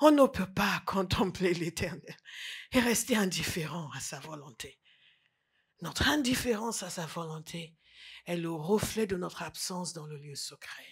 On ne peut pas contempler l'éternel et rester indifférent à sa volonté. Notre indifférence à sa volonté est le reflet de notre absence dans le lieu secret.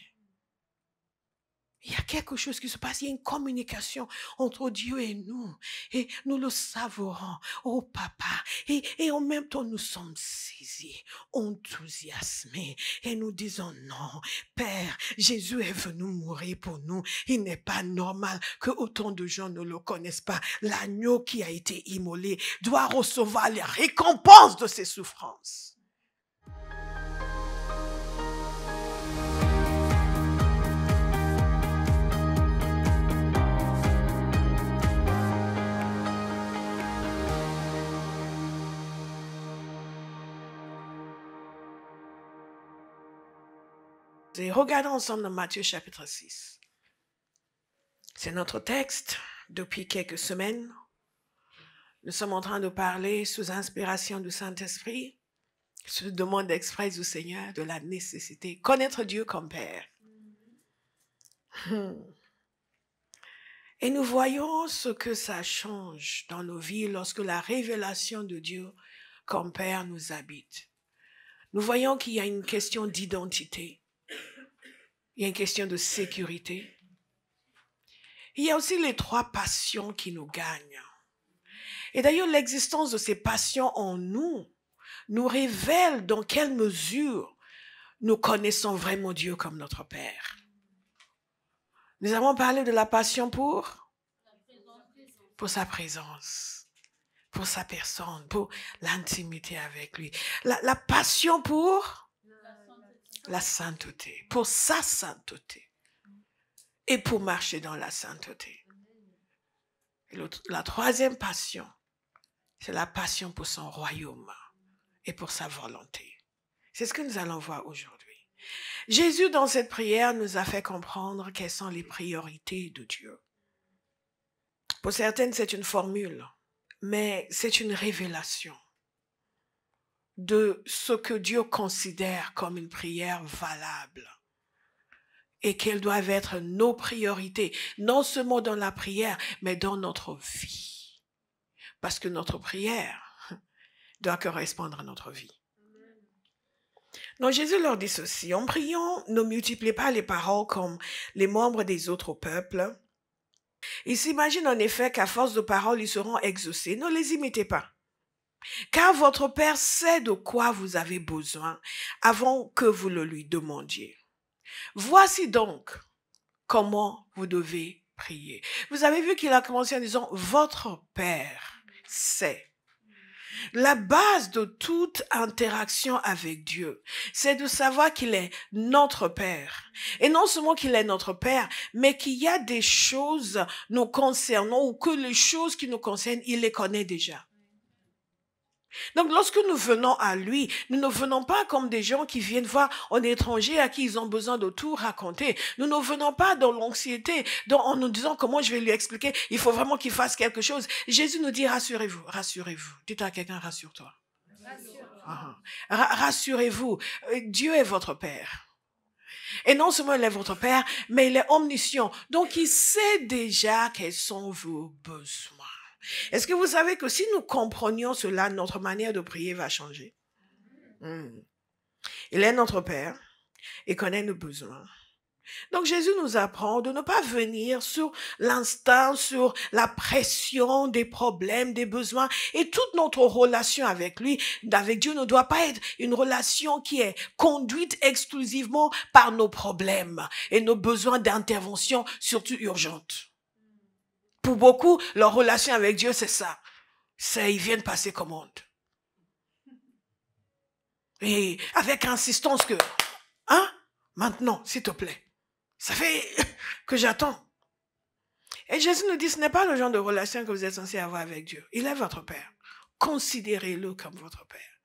Il y a quelque chose qui se passe, il y a une communication entre Dieu et nous. Et nous le savourons, oh papa. Et, et en même temps, nous sommes saisis, enthousiasmés. Et nous disons, non, Père, Jésus est venu mourir pour nous. Il n'est pas normal que autant de gens ne le connaissent pas. L'agneau qui a été immolé doit recevoir les récompenses de ses souffrances. Et regardons ensemble dans Matthieu chapitre 6. C'est notre texte depuis quelques semaines. Nous sommes en train de parler sous inspiration du Saint-Esprit, sous demande express au Seigneur, de la nécessité, connaître Dieu comme Père. Et nous voyons ce que ça change dans nos vies lorsque la révélation de Dieu comme Père nous habite. Nous voyons qu'il y a une question d'identité. Il y a une question de sécurité. Il y a aussi les trois passions qui nous gagnent. Et d'ailleurs, l'existence de ces passions en nous nous révèle dans quelle mesure nous connaissons vraiment Dieu comme notre Père. Nous avons parlé de la passion pour pour sa présence, pour sa personne, pour l'intimité avec lui. La, la passion pour la sainteté, pour sa sainteté et pour marcher dans la sainteté. Et la troisième passion, c'est la passion pour son royaume et pour sa volonté. C'est ce que nous allons voir aujourd'hui. Jésus, dans cette prière, nous a fait comprendre quelles sont les priorités de Dieu. Pour certaines, c'est une formule, mais c'est une révélation de ce que Dieu considère comme une prière valable et quelles doivent être nos priorités, non seulement dans la prière, mais dans notre vie. Parce que notre prière doit correspondre à notre vie. Donc Jésus leur dit ceci, en priant, ne multipliez pas les paroles comme les membres des autres peuples. Ils s'imaginent en effet qu'à force de paroles, ils seront exaucés. Ne les imitez pas. Car votre Père sait de quoi vous avez besoin avant que vous le lui demandiez. Voici donc comment vous devez prier. Vous avez vu qu'il a commencé en disant, votre Père sait. La base de toute interaction avec Dieu, c'est de savoir qu'il est notre Père. Et non seulement qu'il est notre Père, mais qu'il y a des choses nous concernant ou que les choses qui nous concernent, il les connaît déjà. Donc lorsque nous venons à lui, nous ne venons pas comme des gens qui viennent voir un étranger à qui ils ont besoin de tout raconter. Nous ne venons pas dans l'anxiété, en nous disant comment je vais lui expliquer, il faut vraiment qu'il fasse quelque chose. Jésus nous dit rassurez-vous, rassurez-vous. Dites à quelqu'un rassure-toi. Ah, ah. Rassurez-vous, euh, Dieu est votre Père. Et non seulement il est votre Père, mais il est omniscient. Donc il sait déjà quels sont vos besoins. Est-ce que vous savez que si nous comprenions cela, notre manière de prier va changer hmm. Il est notre Père et connaît nos besoins. Donc Jésus nous apprend de ne pas venir sur l'instinct, sur la pression des problèmes, des besoins. Et toute notre relation avec lui, avec Dieu, ne doit pas être une relation qui est conduite exclusivement par nos problèmes et nos besoins d'intervention, surtout urgentes. Pour beaucoup, leur relation avec Dieu, c'est ça. C'est ils viennent passer commande. Et avec insistance que, hein, maintenant, s'il te plaît. Ça fait que j'attends. Et Jésus nous dit, ce n'est pas le genre de relation que vous êtes censé avoir avec Dieu. Il est votre Père. Considérez-le comme votre Père.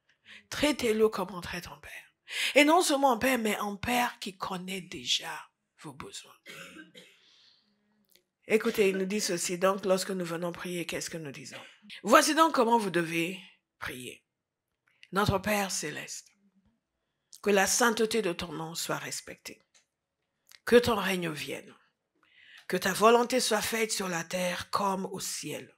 Traitez-le comme on traite un Père. Et non seulement un Père, mais un Père qui connaît déjà vos besoins. Écoutez, il nous dit ceci, donc lorsque nous venons prier, qu'est-ce que nous disons Voici donc comment vous devez prier. Notre Père céleste, que la sainteté de ton nom soit respectée, que ton règne vienne, que ta volonté soit faite sur la terre comme au ciel.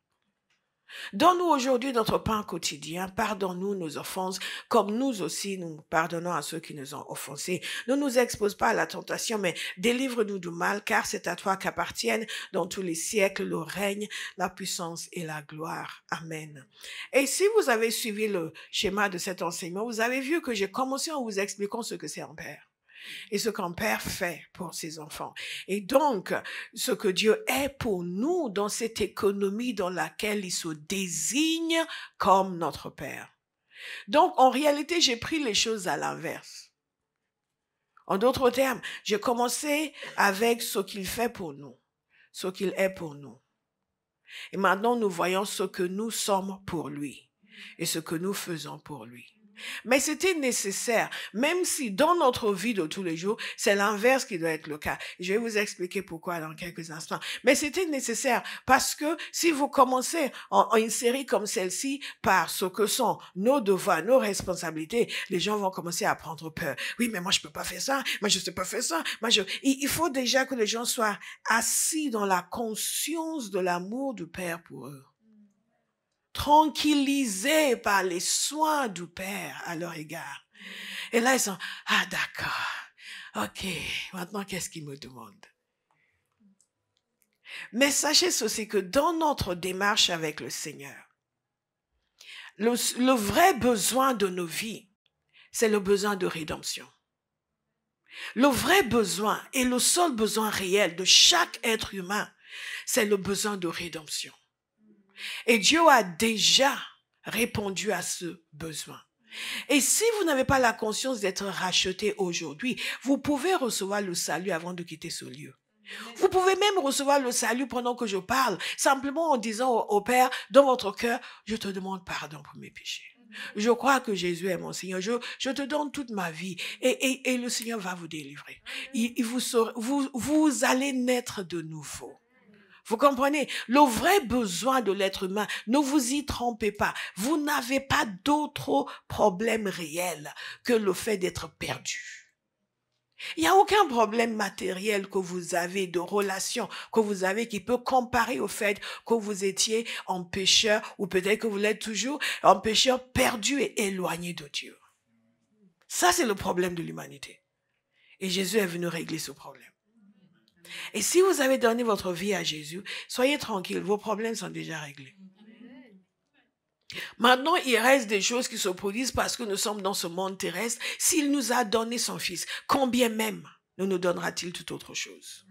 Donne-nous aujourd'hui notre pain quotidien. Pardonne-nous nos offenses, comme nous aussi nous pardonnons à ceux qui nous ont offensés. Ne nous expose pas à la tentation, mais délivre-nous du mal, car c'est à toi qu'appartiennent dans tous les siècles le règne, la puissance et la gloire. Amen. Et si vous avez suivi le schéma de cet enseignement, vous avez vu que j'ai commencé en vous expliquant ce que c'est un père et ce qu'un père fait pour ses enfants. Et donc, ce que Dieu est pour nous dans cette économie dans laquelle il se désigne comme notre père. Donc, en réalité, j'ai pris les choses à l'inverse. En d'autres termes, j'ai commencé avec ce qu'il fait pour nous, ce qu'il est pour nous. Et maintenant, nous voyons ce que nous sommes pour lui et ce que nous faisons pour lui. Mais c'était nécessaire, même si dans notre vie de tous les jours, c'est l'inverse qui doit être le cas. Je vais vous expliquer pourquoi dans quelques instants. Mais c'était nécessaire parce que si vous commencez en, une série comme celle-ci par ce que sont nos devoirs, nos responsabilités, les gens vont commencer à prendre peur. Oui, mais moi je peux pas faire ça, moi je sais pas faire ça, moi il faut déjà que les gens soient assis dans la conscience de l'amour du Père pour eux tranquillisés par les soins du Père à leur égard. Et là, ils sont, ah d'accord, ok, maintenant qu'est-ce qu'ils me demande Mais sachez ceci que dans notre démarche avec le Seigneur, le vrai besoin de nos vies, c'est le besoin de rédemption. Le vrai besoin et le seul besoin réel de chaque être humain, c'est le besoin de rédemption. Et Dieu a déjà répondu à ce besoin. Et si vous n'avez pas la conscience d'être racheté aujourd'hui, vous pouvez recevoir le salut avant de quitter ce lieu. Vous pouvez même recevoir le salut pendant que je parle, simplement en disant au, Père, dans votre cœur, je te demande pardon pour mes péchés. Je crois que Jésus est mon Seigneur. Je, te donne toute ma vie et, le Seigneur va vous délivrer. Il, vous, vous, vous allez naître de nouveau. Vous comprenez Le vrai besoin de l'être humain, ne vous y trompez pas. Vous n'avez pas d'autre problème réel que le fait d'être perdu. Il n'y a aucun problème matériel que vous avez, de relation que vous avez, qui peut comparer au fait que vous étiez un pécheur, ou peut-être que vous l'êtes toujours, un pécheur perdu et éloigné de Dieu. Ça, c'est le problème de l'humanité. Et Jésus est venu régler ce problème. Et si vous avez donné votre vie à Jésus, soyez tranquille, vos problèmes sont déjà réglés. Maintenant, il reste des choses qui se produisent parce que nous sommes dans ce monde terrestre. S'il nous a donné son Fils, combien même nous nous donnera-t-il toute autre chose?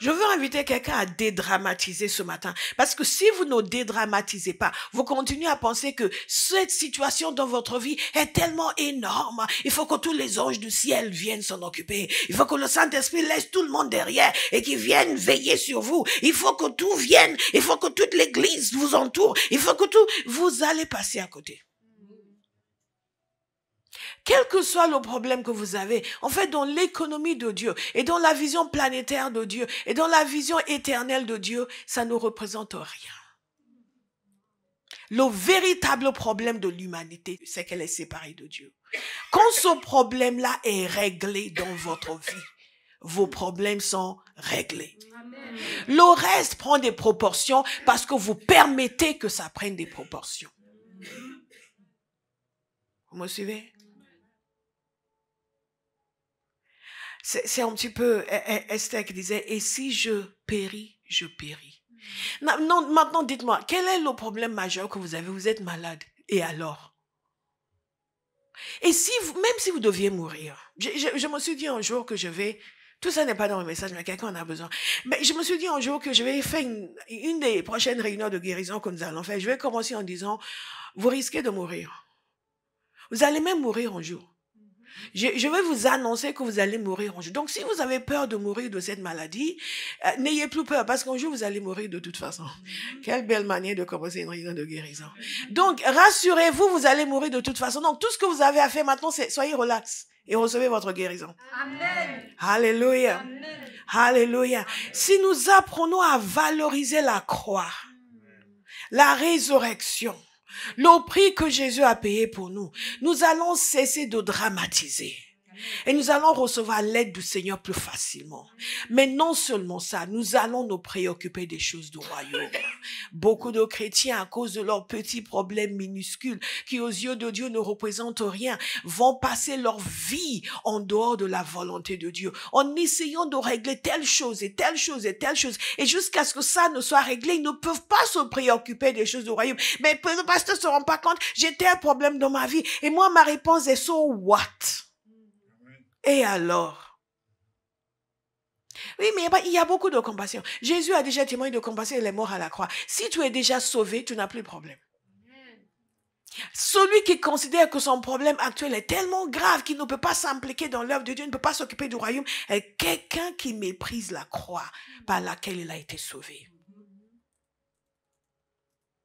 Je veux inviter quelqu'un à dédramatiser ce matin. Parce que si vous ne dédramatisez pas, vous continuez à penser que cette situation dans votre vie est tellement énorme. Il faut que tous les anges du ciel viennent s'en occuper. Il faut que le Saint-Esprit laisse tout le monde derrière et qu'il vienne veiller sur vous. Il faut que tout vienne. Il faut que toute l'église vous entoure. Il faut que tout, vous allez passer à côté. Quel que soit le problème que vous avez, en fait, dans l'économie de Dieu et dans la vision planétaire de Dieu et dans la vision éternelle de Dieu, ça ne représente rien. Le véritable problème de l'humanité, c'est qu'elle est séparée de Dieu. Quand ce problème-là est réglé dans votre vie, vos problèmes sont réglés. Le reste prend des proportions parce que vous permettez que ça prenne des proportions. Vous me suivez c'est un petit peu e, e, Esther qui disait, et si je péris, je péris. Mm. Non, maintenant, dites-moi, quel est le problème majeur que vous avez Vous êtes malade. Et alors Et si, même si vous deviez mourir, je, me suis dit un jour que je vais, tout ça n'est pas dans le message, mais quelqu'un en a besoin. Mais je me suis dit un jour que je vais faire une, une des prochaines réunions de guérison que nous allons faire. Je vais commencer en disant, vous risquez de mourir. Vous allez même mourir un jour. Je, vais vous annoncer que vous allez mourir en jour. Donc, si vous avez peur de mourir de cette maladie, euh, n'ayez plus peur parce qu'un jour, vous allez mourir de toute façon. Quelle belle manière de commencer une réunion de guérison. Donc, rassurez-vous, vous allez mourir de toute façon. Donc, tout ce que vous avez à faire maintenant, c'est soyez relax et recevez votre guérison. Amen. Alléluia. Alléluia. Si nous apprenons à valoriser la croix, la résurrection, le prix que Jésus a payé pour nous. Nous allons cesser de dramatiser. Et nous allons recevoir l'aide du Seigneur plus facilement. Mais non seulement ça, nous allons nous préoccuper des choses du royaume. Beaucoup de chrétiens, à cause de leurs petits problèmes minuscules, qui aux yeux de Dieu ne représentent rien, vont passer leur vie en dehors de la volonté de Dieu, en essayant de régler telle chose et telle chose et telle chose. Et jusqu'à ce que ça ne soit réglé, ils ne peuvent pas se préoccuper des choses du royaume. Mais le pasteur ne se rend pas compte, j'ai tel problème dans ma vie. Et moi, ma réponse est, so what? Et alors Oui, mais il y a beaucoup de compassion. Jésus a déjà témoigné de compassion et les morts à la croix. Si tu es déjà sauvé, tu n'as plus de problème. Celui qui considère que son problème actuel est tellement grave qu'il ne peut pas s'impliquer dans l'œuvre de Dieu, ne peut pas s'occuper du royaume, est quelqu'un qui méprise la croix par laquelle il a été sauvé.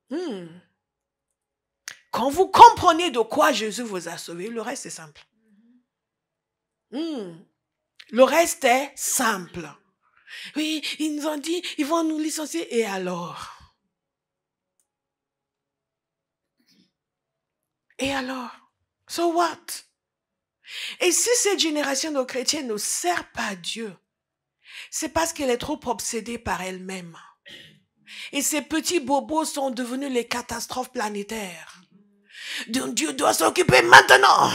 Hmm. Quand vous comprenez de quoi Jésus vous a sauvé, le reste est simple. Hmm. Le reste est simple. Oui, ils nous ont dit, ils vont nous licencier. Et alors Et alors So what Et si cette génération de chrétiens ne sert pas Dieu, c'est parce qu'elle est trop obsédée par elle-même. Et ces petits bobos sont devenus les catastrophes planétaires dont Dieu doit s'occuper maintenant.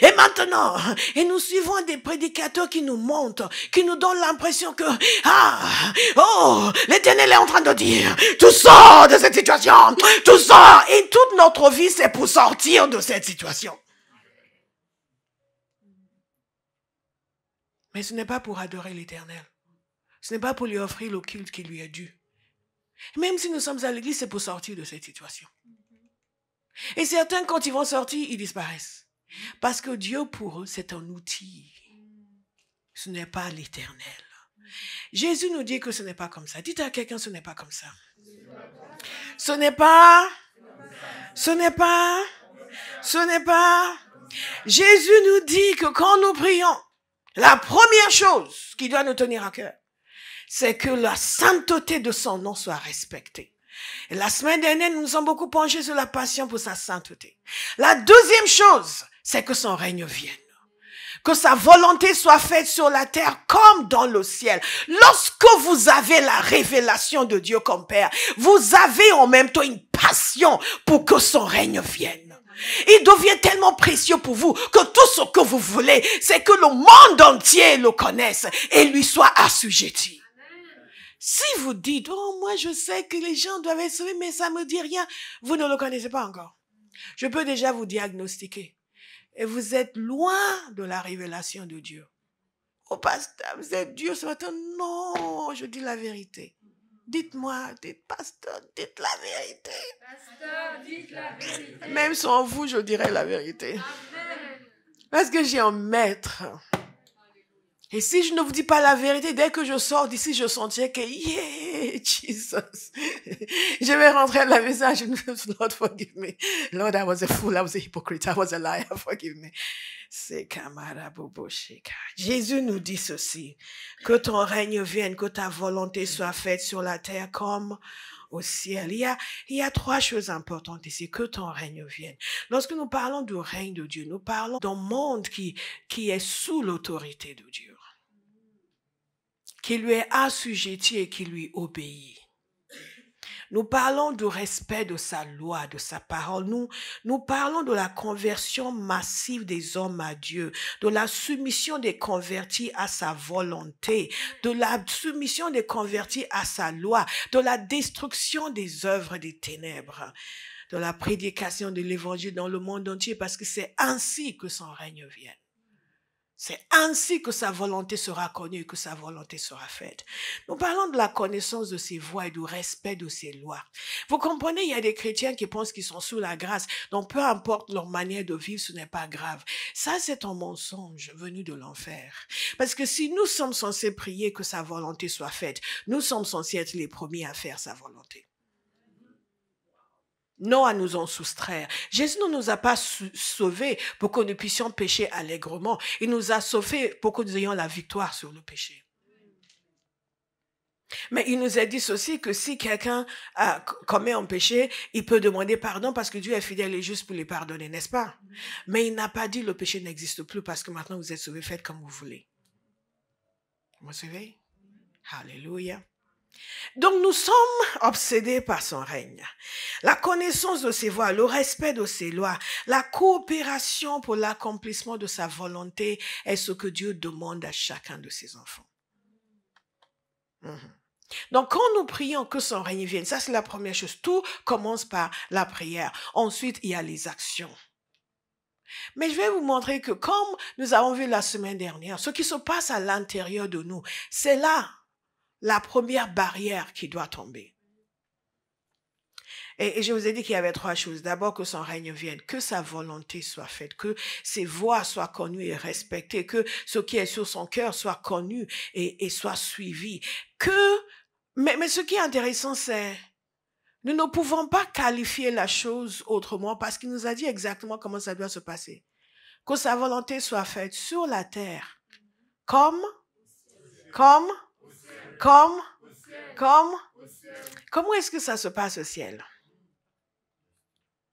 Et maintenant. Et nous suivons des prédicateurs qui nous montrent, qui nous donnent l'impression que, ah, oh, l'éternel est en train de dire, tout sors de cette situation, Tout sors. Et toute notre vie, c'est pour sortir de cette situation. Mais ce n'est pas pour adorer l'éternel. Ce n'est pas pour lui offrir le culte qui lui est dû. Même si nous sommes à l'église, c'est pour sortir de cette situation. Et certains, quand ils vont sortir, ils disparaissent. Parce que Dieu, pour eux, c'est un outil. Ce n'est pas l'éternel. Jésus nous dit que ce n'est pas comme ça. Dites à quelqu'un, ce n'est pas comme ça. Ce n'est pas. Ce n'est pas. Ce n'est pas. Jésus nous dit que quand nous prions, la première chose qui doit nous tenir à cœur, c'est que la sainteté de son nom soit respectée la semaine dernière, nous nous sommes beaucoup penchés sur la passion pour sa sainteté. La deuxième chose, c'est que son règne vienne. Que sa volonté soit faite sur la terre comme dans le ciel. Lorsque vous avez la révélation de Dieu comme Père, vous avez en même temps une passion pour que son règne vienne. Il devient tellement précieux pour vous que tout ce que vous voulez, c'est que le monde entier le connaisse et lui soit assujetti. Si vous dites, oh, moi, je sais que les gens doivent être sauvés, mais ça ne me dit rien, vous ne le connaissez pas encore. Je peux déjà vous diagnostiquer. Et vous êtes loin de la révélation de Dieu. Oh, pasteur, vous êtes Dieu ce matin. Non, je dis la vérité. Dites-moi, dites, pasteur, dites la vérité. Pasteur, dites la vérité. Même sans vous, je dirais la vérité. Parce que j'ai un maître et si je ne vous dis pas la vérité, dès que je sors d'ici, je sentais que, yeah, Jesus. je vais rentrer à la maison. Lord, forgive me. Lord, I was a fool. I was a hypocrite. I was a liar. Forgive me. C'est Jésus nous dit ceci. Que ton règne vienne, que ta volonté soit faite sur la terre comme au ciel. Il y, a, trois choses importantes ici. Que ton règne vienne. Lorsque nous parlons du règne de Dieu, nous parlons d'un monde qui est sous l'autorité de Dieu qui lui est assujetti et qui lui obéit. Nous parlons du respect de sa loi, de sa parole. Nous, nous parlons de la conversion massive des hommes à Dieu, de la soumission des convertis à sa volonté, de la soumission des convertis à sa loi, de la destruction des œuvres des ténèbres, de la prédication de l'évangile dans le monde entier, parce que c'est ainsi que son règne vient. C'est ainsi que sa volonté sera connue et que sa volonté sera faite. Nous parlons de la connaissance de ses voies et du respect de ses lois. Vous comprenez, il y a des chrétiens qui pensent qu'ils sont sous la grâce, donc peu importe leur manière de vivre, ce n'est pas grave. Ça, c'est un mensonge venu de l'enfer. Parce que si nous sommes censés prier que sa volonté soit faite, nous sommes censés être les premiers à faire sa volonté non à nous en soustraire. Jésus ne nous a pas sauvés pour que nous puissions pécher allègrement. Il nous a sauvés pour que nous ayons la victoire sur le péché. Mais il nous a dit aussi que si quelqu'un commet un péché, il peut demander pardon parce que Dieu est fidèle et juste pour les pardonner, n'est-ce pas? Mais il n'a pas dit le péché n'existe plus parce que maintenant vous êtes sauvés, faites comme vous voulez. Vous me suivez? Alléluia. Donc nous sommes obsédés par son règne. La connaissance de ses voies, le respect de ses lois, la coopération pour l'accomplissement de sa volonté est ce que Dieu demande à chacun de ses enfants. Mhm. Donc quand nous prions que son règne vienne, ça c'est la première chose. Tout commence par la prière. Ensuite, il y a les actions. Mais je vais vous montrer que comme nous avons vu la semaine dernière, ce qui se passe à l'intérieur de nous, c'est là la première barrière qui doit tomber. Et, je vous ai dit qu'il y avait trois choses. D'abord, que son règne vienne, que sa volonté soit faite, que ses voies soient connues et respectées, que ce qui est sur son cœur soit connu et, soit suivi. Que, mais, mais ce qui est intéressant, c'est, nous ne pouvons pas qualifier la chose autrement parce qu'il nous a dit exactement comment ça doit se passer. Que sa volonté soit faite sur la terre, comme, comme comme Comme Comment est-ce que ça se passe au ciel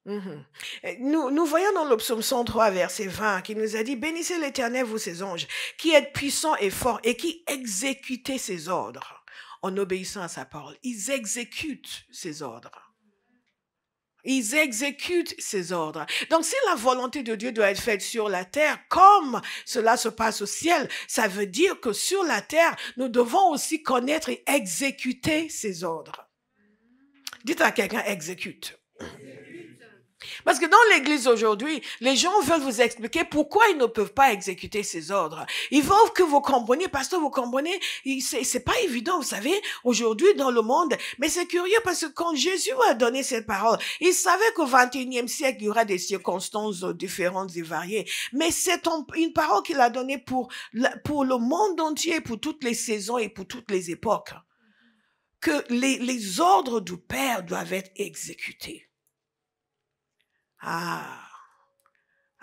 mhm. euh, nous, nous, voyons dans le 103, verset 20, qui nous a dit, Bénissez l'Éternel, vous ses anges, qui êtes puissants et forts et qui exécutez ses ordres en obéissant à sa parole. Ils exécutent ses ordres. Ils exécutent ses ordres. Donc si la volonté de Dieu doit être faite sur la terre comme cela se passe au ciel, ça veut dire que sur la terre, nous devons aussi connaître et exécuter ses ordres. Dites à quelqu'un, exécute. exécute. Parce que dans l'Église aujourd'hui, les gens veulent vous expliquer pourquoi ils ne peuvent pas exécuter ces ordres. Ils veulent que vous compreniez, parce que vous comprenez, c'est pas évident, vous savez, aujourd'hui dans le monde. Mais c'est curieux parce que quand Jésus a donné cette parole, il savait qu'au 21e siècle, il y aura des circonstances différentes et variées. Mais c'est une parole qu'il a donnée pour, le monde entier, pour toutes les saisons et pour toutes les époques. Que les ordres du Père doivent être exécutés. Ah,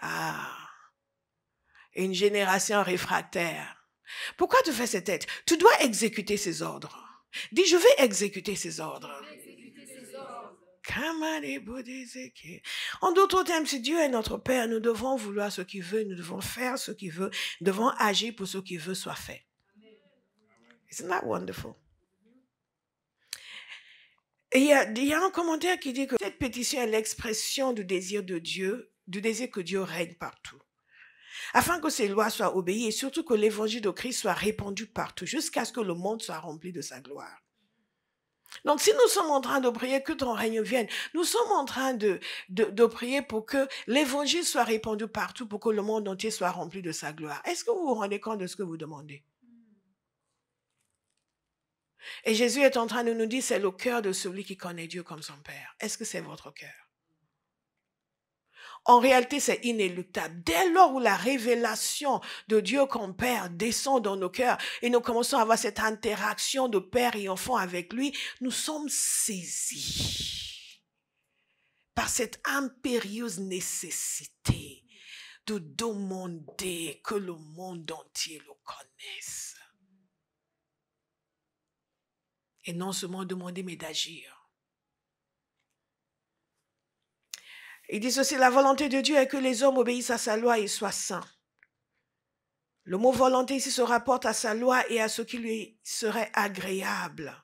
ah, une génération réfractaire. Pourquoi tu fais cette tête? Tu dois exécuter ses ordres. Dis, je vais exécuter ses ordres. En d'autres termes, si Dieu est notre Père, nous devons vouloir ce qu'il veut, nous devons faire ce qu'il veut, nous devons agir pour ce qu'il veut soit fait. Isn't that wonderful? Et il y, a, un commentaire qui dit que cette pétition est l'expression du désir de Dieu, du désir que Dieu règne partout afin que ces lois soient obéies et surtout que l'évangile de Christ soit répandu partout, jusqu'à ce que le monde soit rempli de sa gloire. Donc si nous sommes en train de prier que ton règne vienne, nous sommes en train de, de prier pour que l'évangile soit répandu partout, pour que le monde entier soit rempli de sa gloire. Est-ce que vous vous rendez compte de ce que vous demandez et Jésus est en train de nous dire, c'est le cœur de celui qui connaît Dieu comme son Père. Est-ce que c'est votre cœur En réalité, c'est inéluctable. Dès lors où la révélation de Dieu comme Père descend dans nos cœurs et nous commençons à avoir cette interaction de Père et enfant avec lui, nous sommes saisis par cette impérieuse nécessité de demander que le monde entier le connaisse. Et non seulement demander, mais d'agir. Il dit ceci, la volonté de Dieu est que les hommes obéissent à sa loi et soient saints. Le mot volonté ici se rapporte à sa loi et à ce qui lui serait agréable,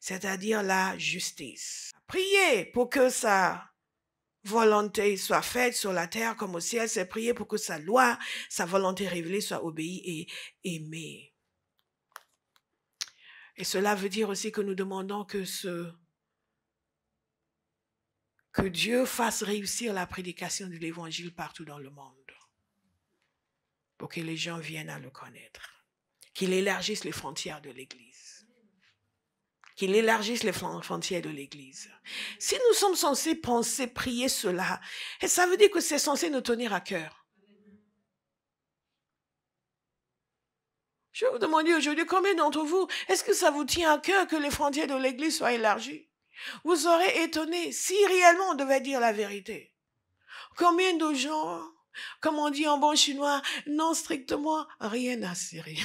c'est-à-dire la justice. Prier pour que sa volonté soit faite sur la terre comme au ciel, c'est prier pour que sa loi, sa volonté révélée soit obéie et aimée. Et cela veut dire aussi que nous demandons que ce que Dieu fasse réussir la prédication de l'évangile partout dans le monde pour que les gens viennent à le connaître, qu'il élargisse les frontières de l'Église, qu'il élargisse les frontières de l'Église. Si nous sommes censés penser, prier cela, et ça veut dire que c'est censé nous tenir à cœur. Je vais vous demander aujourd'hui combien d'entre vous, est-ce que ça vous tient à cœur que les frontières de l'Église soient élargies Vous serez étonné si réellement on devait dire la vérité. Combien de gens, comme on dit en bon chinois, n'ont strictement rien à serrer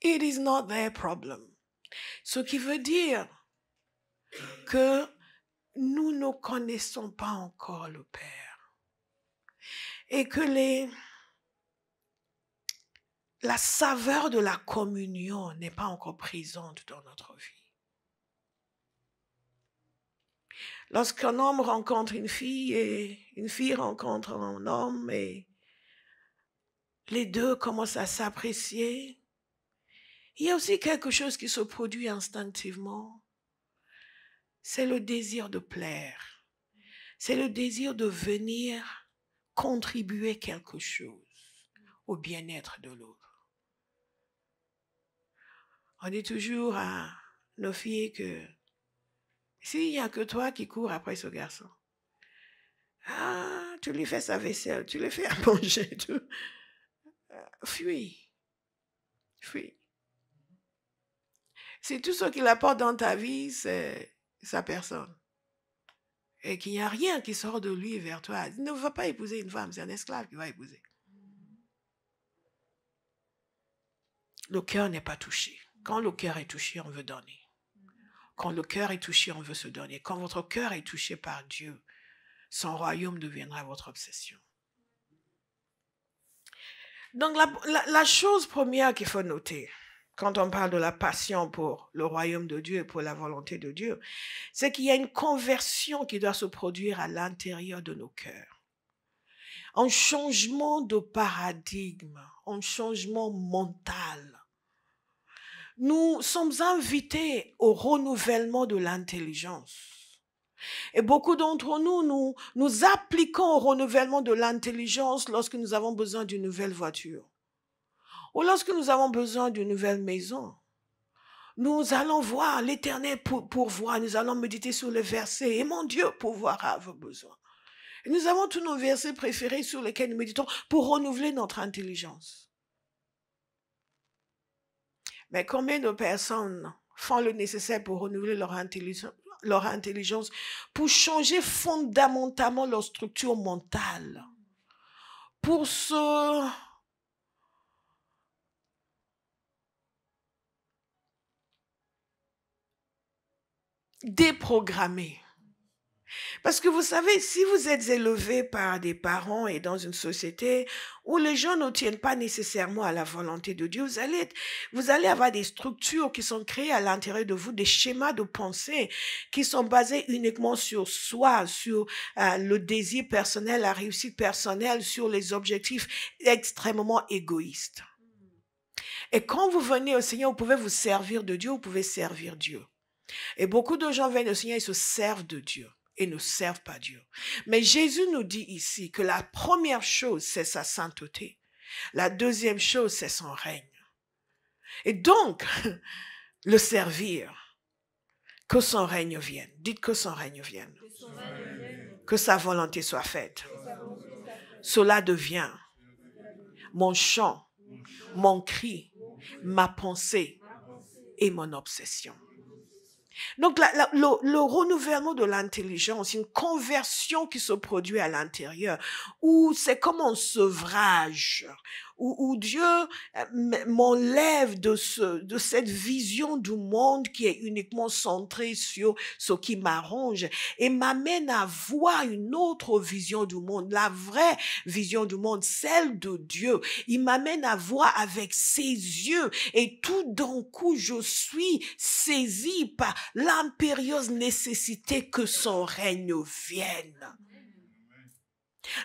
It is not their problem. Ce qui veut dire que nous ne connaissons pas encore le Père et que les la saveur de la communion n'est pas encore présente dans notre vie. Lorsqu'un homme rencontre une fille et une fille rencontre un homme et les deux commencent à s'apprécier, il y a aussi quelque chose qui se produit instinctivement. C'est le désir de plaire. C'est le désir de venir contribuer quelque chose au bien-être de l'autre. On dit toujours à nos filles que s'il n'y a que toi qui cours après ce garçon, ah, tu lui fais sa vaisselle, tu lui fais à manger, tu... Euh, fuis. Fuis. Si tout ce qu'il apporte dans ta vie, c'est sa personne, et qu'il n'y a rien qui sort de lui vers toi, il ne va pas épouser une femme, c'est un esclave qui va épouser. Le cœur n'est pas touché. Quand le cœur est touché, on veut donner. Quand le cœur est touché, on veut se donner. Quand votre cœur est touché par Dieu, son royaume deviendra votre obsession. Donc la, chose première qu'il faut noter, quand on parle de la passion pour le royaume de Dieu et pour la volonté de Dieu, c'est qu'il y a une conversion qui doit se produire à l'intérieur de nos cœurs. Un changement de paradigme, un changement mental. Nous sommes invités au renouvellement de l'intelligence. Et beaucoup d'entre nous, nous nous appliquons au renouvellement de l'intelligence lorsque nous avons besoin d'une nouvelle voiture ou lorsque nous avons besoin d'une nouvelle maison nous allons voir l'éternel pour, voir, nous allons méditer sur les versets. et mon Dieu voir à vos besoins. Et nous avons tous nos versets préférés sur lesquels nous méditons pour renouveler notre intelligence. Mais combien de personnes font le nécessaire pour renouveler leur intelligence, leur intelligence pour changer fondamentalement leur structure mentale, pour se déprogrammer. Parce que vous savez, si vous êtes élevé par des parents et dans une société où les gens ne tiennent pas nécessairement à la volonté de Dieu, vous allez, vous allez avoir des structures qui sont créées à l'intérieur de vous, des schémas de pensée qui sont basés uniquement sur soi, sur euh, le désir personnel, la réussite personnelle, sur les objectifs extrêmement égoïstes. Et quand vous venez au Seigneur, vous pouvez vous servir de Dieu, vous pouvez servir Dieu. Et beaucoup de gens viennent au Seigneur et se servent de Dieu et ne servent pas Dieu. Mais Jésus nous dit ici que la première chose, c'est sa sainteté. La deuxième chose, c'est son règne. Et donc, le servir, que son règne vienne. Dites que son règne vienne. Que, sa Volonté soit faite. Cela devient mon chant, mon cri, ma pensée et mon obsession. Donc le, le, renouvellement de l'intelligence, une conversion qui se produit à l'intérieur, où c'est comme un sevrage, où, Dieu euh, m'enlève de, ce, de cette vision du monde qui est uniquement centrée sur ce qui m'arrange et m'amène à voir une autre vision du monde, la vraie vision du monde, celle de Dieu. Il m'amène à voir avec ses yeux et tout d'un coup je suis saisi par l'impérieuse nécessité que son règne vienne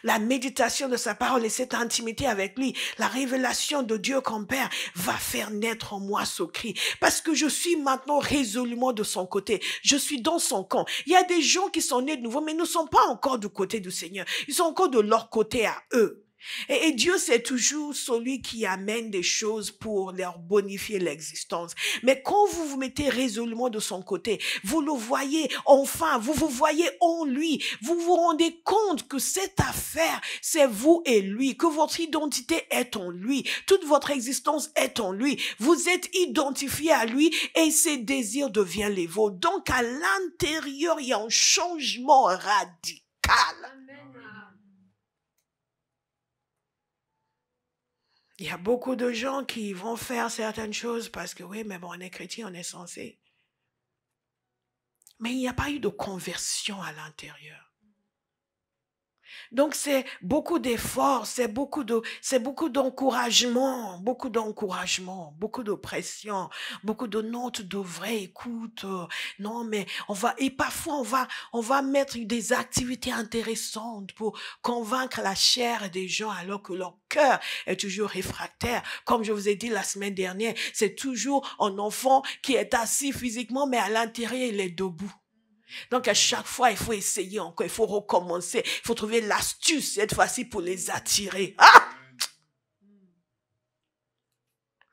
la méditation de sa parole et cette intimité avec lui, la révélation de Dieu comme Père va faire naître en moi ce cri. Parce que je suis maintenant résolument de son côté. Je suis dans son camp. Il y a des gens qui sont nés de nouveau, mais ne sont pas encore du côté du Seigneur. Ils sont encore de leur côté à eux. Et, Dieu, c'est toujours celui qui amène des choses pour leur bonifier l'existence. Mais quand vous vous mettez résolument de son côté, vous le voyez enfin, vous vous voyez en lui, vous vous rendez compte que cette affaire, c'est vous et lui, que votre identité est en lui, toute votre existence est en lui, vous êtes identifié à lui et ses désirs deviennent les vôtres. Donc à l'intérieur, il y a un changement radical. Il y a beaucoup de gens qui vont faire certaines choses parce que oui, mais bon, on est chrétien, on est censé. Mais il n'y a pas eu de conversion à l'intérieur. Donc c'est beaucoup d'efforts, c'est beaucoup de, c'est beaucoup d'encouragement, beaucoup d'encouragement, beaucoup de pression, beaucoup de notes de vraie écoute, euh, non mais on va et parfois on va, on va mettre des activités intéressantes pour convaincre la chair des gens alors que leur cœur est toujours réfractaire. Comme je vous ai dit la semaine dernière, c'est toujours un enfant qui est assis physiquement mais à l'intérieur il est debout. Donc à chaque fois, il faut essayer encore, il faut recommencer, il faut trouver l'astuce cette fois-ci pour les attirer. Ah!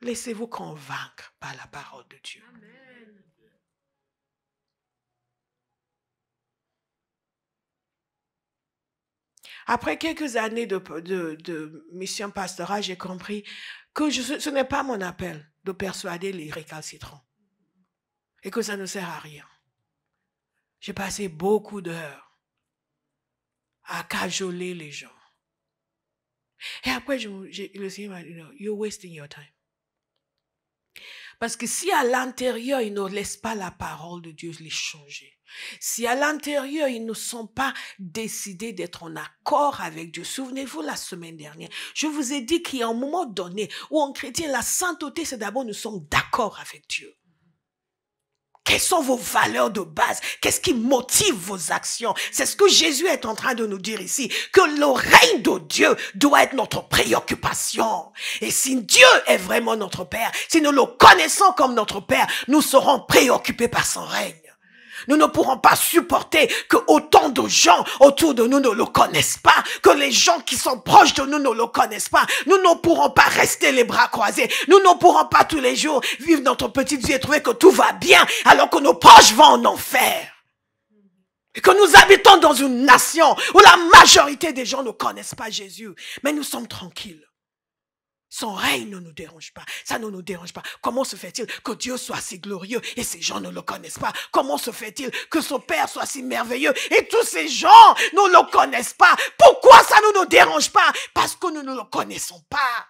Laissez-vous convaincre par la parole de Dieu. Après quelques années de, mission pastorale, j'ai compris que ce n'est pas mon appel de persuader les récalcitrants et que ça ne sert à rien. J'ai passé beaucoup d'heures à cajoler les gens. Et après, je, le Seigneur m'a dit, no, you're wasting your time. Parce que si à l'intérieur, ils ne laissent pas la parole de Dieu les changer, si à l'intérieur, ils ne sont pas décidés d'être en accord avec Dieu, souvenez-vous la semaine dernière, je vous ai dit qu'il y a un moment donné où en chrétien, la sainteté, c'est d'abord nous sommes d'accord avec Dieu. Quelles sont vos valeurs de base Qu'est-ce qui motive vos actions C'est ce que Jésus est en train de nous dire ici, que le règne de Dieu doit être notre préoccupation. Et si Dieu est vraiment notre Père, si nous le connaissons comme notre Père, nous serons préoccupés par son règne. Nous ne pourrons pas supporter que autant de gens autour de nous ne le connaissent pas, que les gens qui sont proches de nous ne le connaissent pas. Nous ne pourrons pas rester les bras croisés. Nous ne pourrons pas tous les jours vivre notre petite vie et trouver que tout va bien alors que nos proches vont en enfer. Et que nous habitons dans une nation où la majorité des gens ne connaissent pas Jésus. Mais nous sommes tranquilles. Son règne ne nous dérange pas. Ça ne nous dérange pas. Comment se fait-il que Dieu soit si glorieux et ces gens ne le connaissent pas Comment se fait-il que son Père soit si merveilleux et tous ces gens ne le connaissent pas Pourquoi ça ne nous dérange pas Parce que nous ne le connaissons pas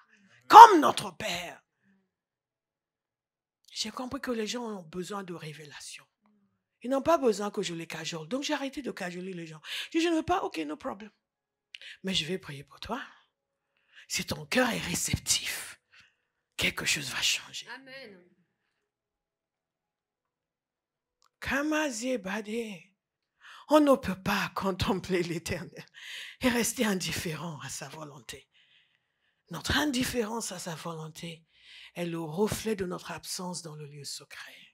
comme notre Père. J'ai compris que les gens ont besoin de révélations Ils n'ont pas besoin que je les cajole. Donc j'ai arrêté de cajoler les gens. Je, je ne veux pas, ok, no problem. Mais je vais prier pour toi si ton cœur est réceptif, quelque chose va changer. Amen. On ne peut pas contempler l'éternel et rester indifférent à sa volonté. Notre indifférence à sa volonté est le reflet de notre absence dans le lieu secret.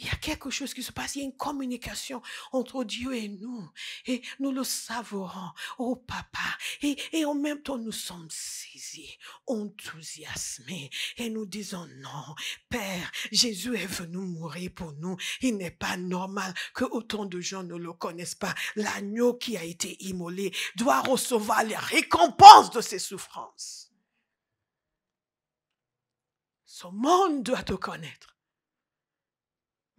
Il y a quelque chose qui se passe, il y a une communication entre Dieu et nous. Et nous le savourons, oh papa. Et, en même temps, nous sommes saisis, enthousiasmés. Et nous disons, non, Père, Jésus est venu mourir pour nous. Il n'est pas normal que autant de gens ne le connaissent pas. L'agneau qui a été immolé doit recevoir les récompenses de ses souffrances. Ce monde doit te connaître.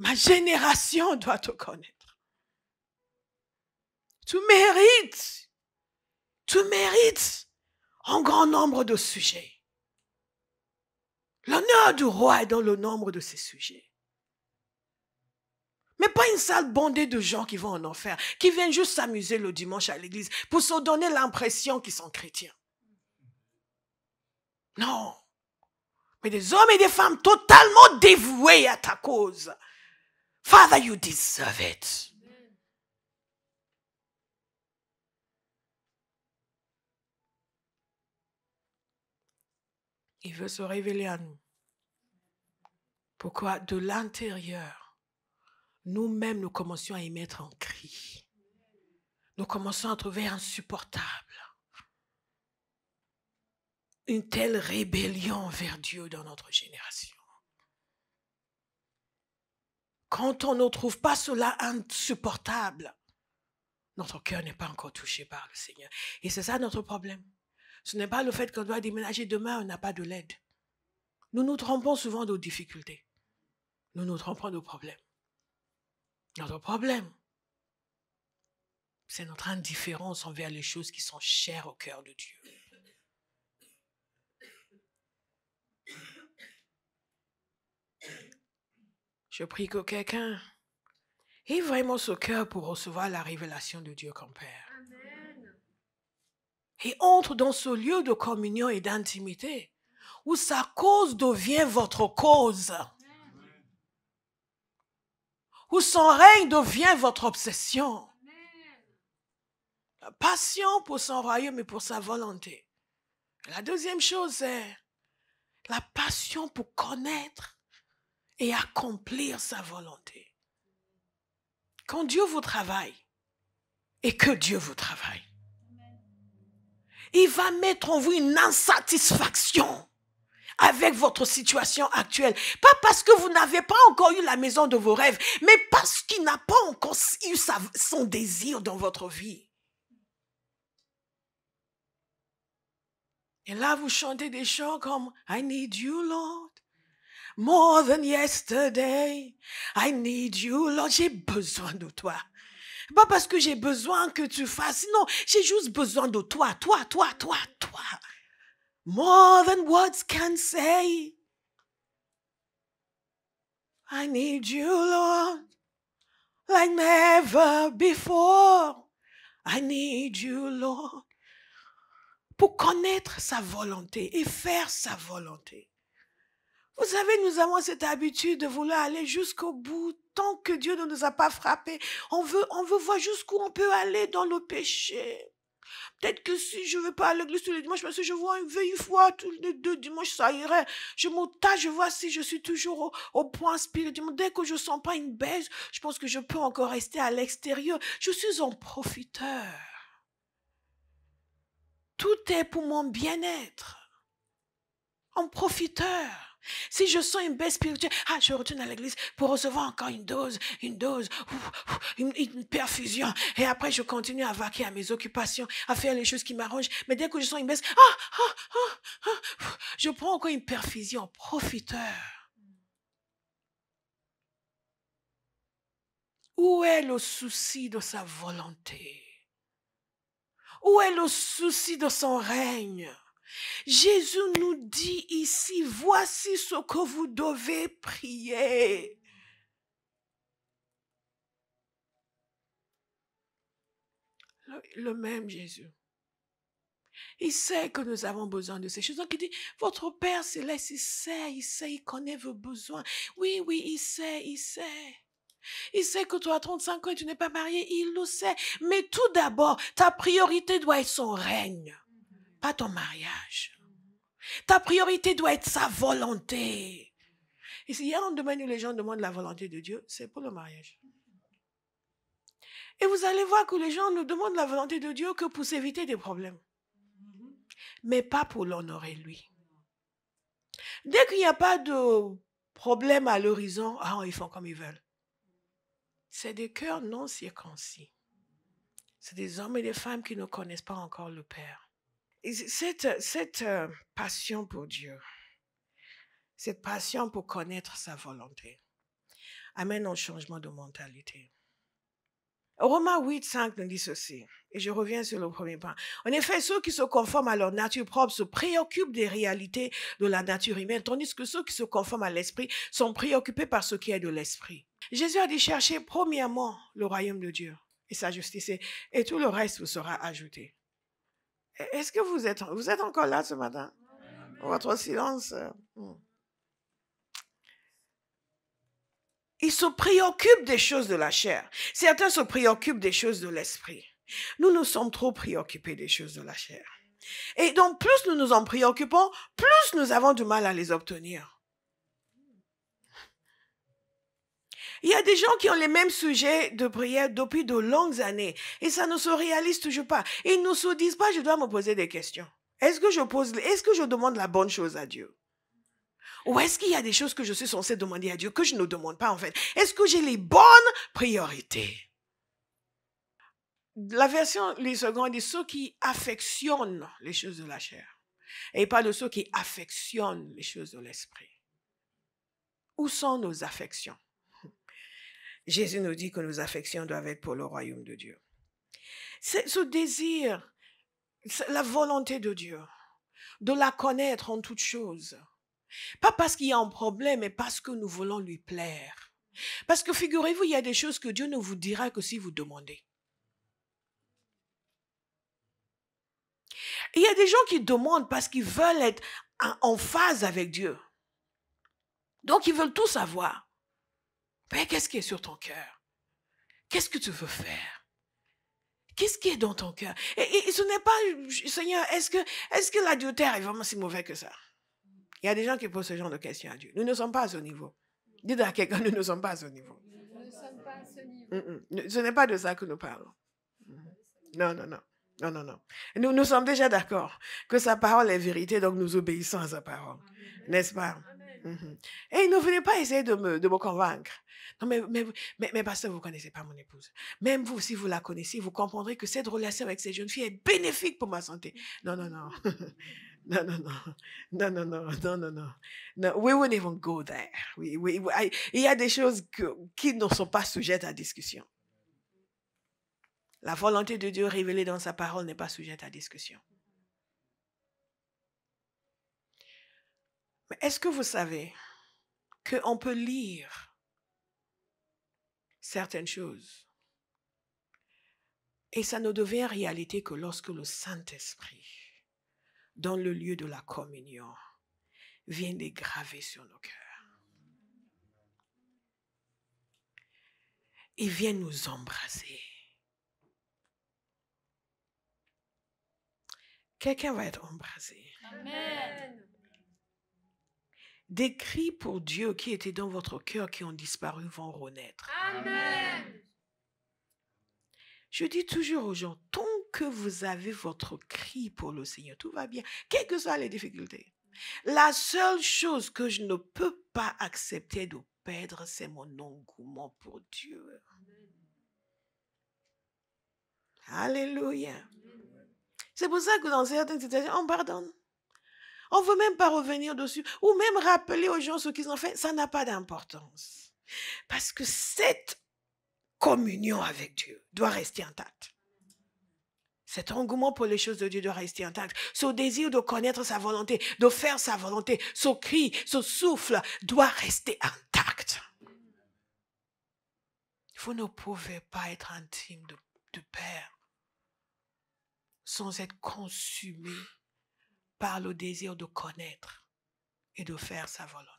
Ma génération doit te connaître. Tu mérites. Tu mérites un grand nombre de sujets. L'honneur du roi est dans le nombre de ses sujets. Mais pas une salle bondée de gens qui vont en enfer, qui viennent juste s'amuser le dimanche à l'église pour se donner l'impression qu'ils sont chrétiens. Non. Mais des hommes et des femmes totalement dévoués à ta cause, Father, you deserve it. Il veut se révéler à nous. Pourquoi de l'intérieur, nous-mêmes, nous commençons à émettre un cri. Nous commençons à trouver insupportable une telle rébellion vers Dieu dans notre génération. Quand on ne trouve pas cela insupportable, notre cœur n'est pas encore touché par le Seigneur. Et c'est ça notre problème. Ce n'est pas le fait qu'on doit déménager demain, on n'a pas de l'aide. Nous nous trompons souvent de nos difficultés. Nous nous trompons de nos problèmes. Notre problème, c'est notre indifférence envers les choses qui sont chères au cœur de Dieu. Je prie que quelqu'un ait vraiment ce cœur pour recevoir la révélation de Dieu comme Père. Et entre dans ce lieu de communion et d'intimité où sa cause devient votre cause. Où son règne devient votre obsession. Amen. Passion pour son royaume et pour sa volonté. La deuxième chose, c'est la passion pour connaître et accomplir sa volonté. Quand Dieu vous travaille et que Dieu vous travaille, il va mettre en vous une insatisfaction avec votre situation actuelle. Pas parce que vous n'avez pas encore eu la maison de vos rêves, mais parce qu'il n'a pas encore eu son désir dans votre vie. Et là, vous chantez des chants comme I need you, Lord. More than yesterday, I need you, Lord. J'ai besoin de toi. Pas parce que j'ai besoin que tu fasses, non. J'ai juste besoin de toi, toi, toi, toi, toi. More than words can say. I need you, Lord, like never before. I need you, Lord. Pour connaître sa volonté et faire sa volonté. Vous savez, nous avons cette habitude de vouloir aller jusqu'au bout tant que Dieu ne nous a pas frappés. On veut, on veut voir jusqu'où on peut aller dans le péché. Peut-être que si je ne vais pas à l'église tous les dimanches, parce que je vois une veille fois tous les deux dimanches, ça irait. Je m'otage, je vois si je suis toujours au, point spirituel. Dès que je ne sens pas une baisse, je pense que je peux encore rester à l'extérieur. Je suis un profiteur. Tout est pour mon bien-être. Un profiteur. Si je sens une baisse spirituelle, ah, je retourne à l'église pour recevoir encore une dose, une dose, une, perfusion. Et après, je continue à vaquer à mes occupations, à faire les choses qui m'arrangent. Mais dès que je sens une baisse, ah, ah, je prends encore une perfusion. Profiteur. Où est le souci de sa volonté? Où est le souci de son règne? Jésus nous dit ici, voici ce que vous devez prier. Le, même Jésus. Il sait que nous avons besoin de ces choses. Donc il dit, votre Père céleste, il sait, il sait, il connaît vos besoins. Oui, oui, il sait, il sait. Il sait que toi, à 35 ans, tu n'es pas marié, il le sait. Mais tout d'abord, ta priorité doit être son règne pas ton mariage. Ta priorité doit être sa volonté. Et s'il y a un domaine où les gens demandent la volonté de Dieu, c'est pour le mariage. Et vous allez voir que les gens ne demandent la volonté de Dieu que pour s'éviter des problèmes, mais pas pour l'honorer lui. Dès qu'il n'y a pas de problème à l'horizon, ah, ils font comme ils veulent. C'est des cœurs non circoncis. C'est des hommes et des femmes qui ne connaissent pas encore le Père cette, cette euh, passion pour Dieu, cette passion pour connaître sa volonté, amène un changement de mentalité. Romains 8, 5 nous dit ceci, et je reviens sur le premier point. En effet, ceux qui se conforment à leur nature propre se préoccupent des réalités de la nature humaine, tandis que ceux qui se conforment à l'esprit sont préoccupés par ce qui est de l'esprit. Jésus a dit chercher premièrement le royaume de Dieu et sa justice, et tout le reste vous sera ajouté. E-, est-ce que vous êtes, vous êtes encore là ce matin Votre silence. Euh, hmm. Ils se préoccupent des choses de la chair. Certains se préoccupent des choses de l'esprit. Nous nous sommes trop préoccupés des choses de la chair. Et donc, plus nous nous en préoccupons, plus nous avons du mal à les obtenir. Il y a des gens qui ont les mêmes sujets de prière depuis de longues années et ça ne se réalise toujours pas. Ils ne se disent pas, je dois me poser des questions. Est-ce que je pose, est-ce que je demande la bonne chose à Dieu? Ou est-ce qu'il y a des choses que je suis censé demander à Dieu que je ne demande pas en fait? Est-ce que j'ai les bonnes priorités? La version, les secondes, dit ceux qui affectionnent les choses de la chair et pas de ceux qui affectionnent les choses de l'esprit. Où sont nos affections? Jésus nous dit que nos affections doivent être pour le royaume de Dieu. C'est ce désir, la volonté de Dieu, de la connaître en toutes choses. Pas parce qu'il y a un problème, mais parce que nous voulons lui plaire. Parce que figurez-vous, il y a des choses que Dieu ne vous dira que si vous demandez. Il y a des gens qui demandent parce qu'ils veulent être en phase avec Dieu. Donc ils veulent tout savoir. Père, qu'est-ce qui est sur ton cœur Qu'est-ce que tu veux faire Qu'est-ce qui est dans ton cœur et, ce n'est pas, Seigneur, est-ce que, est-ce que est vraiment si mauvais que ça Il y a des gens qui posent ce genre de questions à Dieu. Nous ne sommes pas à ce niveau. Dites à quelqu'un, nous ne sommes pas à ce niveau. Nous ne sommes pas à ce niveau. Ce n'est pas de ça que nous parlons. Non, non, non. Non, non, non. Nous, nous sommes déjà d'accord que sa parole est vérité, donc nous obéissons à sa parole. N'est-ce pas? Mmh et Et ne venez pas essayer de me, de me convaincre. Non, mais, mais, mais, mais parce que vous ne connaissez pas mon épouse. Même vous, si vous la connaissez, vous comprendrez que cette relation avec cette jeune fille est bénéfique pour ma santé. Non, non, non. non, non, non, non, non, non, non, non, no, we won't even go there. il y a des choses qui ne sont pas sujettes à discussion. La volonté de Dieu révélée dans sa parole n'est pas sujette à discussion. Mais est-ce que vous savez qu'on peut lire certaines choses et ça ne devient réalité que lorsque le Saint-Esprit, dans le lieu de la communion, vient les graver sur nos cœurs. et vient nous embraser. Quelqu'un va être embrasé. Amen. Des cris pour Dieu qui étaient dans votre cœur, qui ont disparu, vont renaître. Amen. Je dis toujours aux gens, tant que vous avez votre cri pour le Seigneur, tout va bien, quelles que soient les difficultés. La seule chose que je ne peux pas accepter de perdre, c'est mon engouement pour Dieu. Alléluia. C'est pour ça que dans certaines situations, on pardonne. On ne veut même pas revenir dessus ou même rappeler aux gens ce qu'ils ont fait. Ça n'a pas d'importance. Parce que cette communion avec Dieu doit rester intacte. Cet engouement pour les choses de Dieu doit rester intact. Ce désir de connaître sa volonté, de faire sa volonté, ce cri, ce souffle doit rester intact. Vous ne pouvez pas être intime de, de Père sans être consumé par le désir de connaître et de faire sa volonté.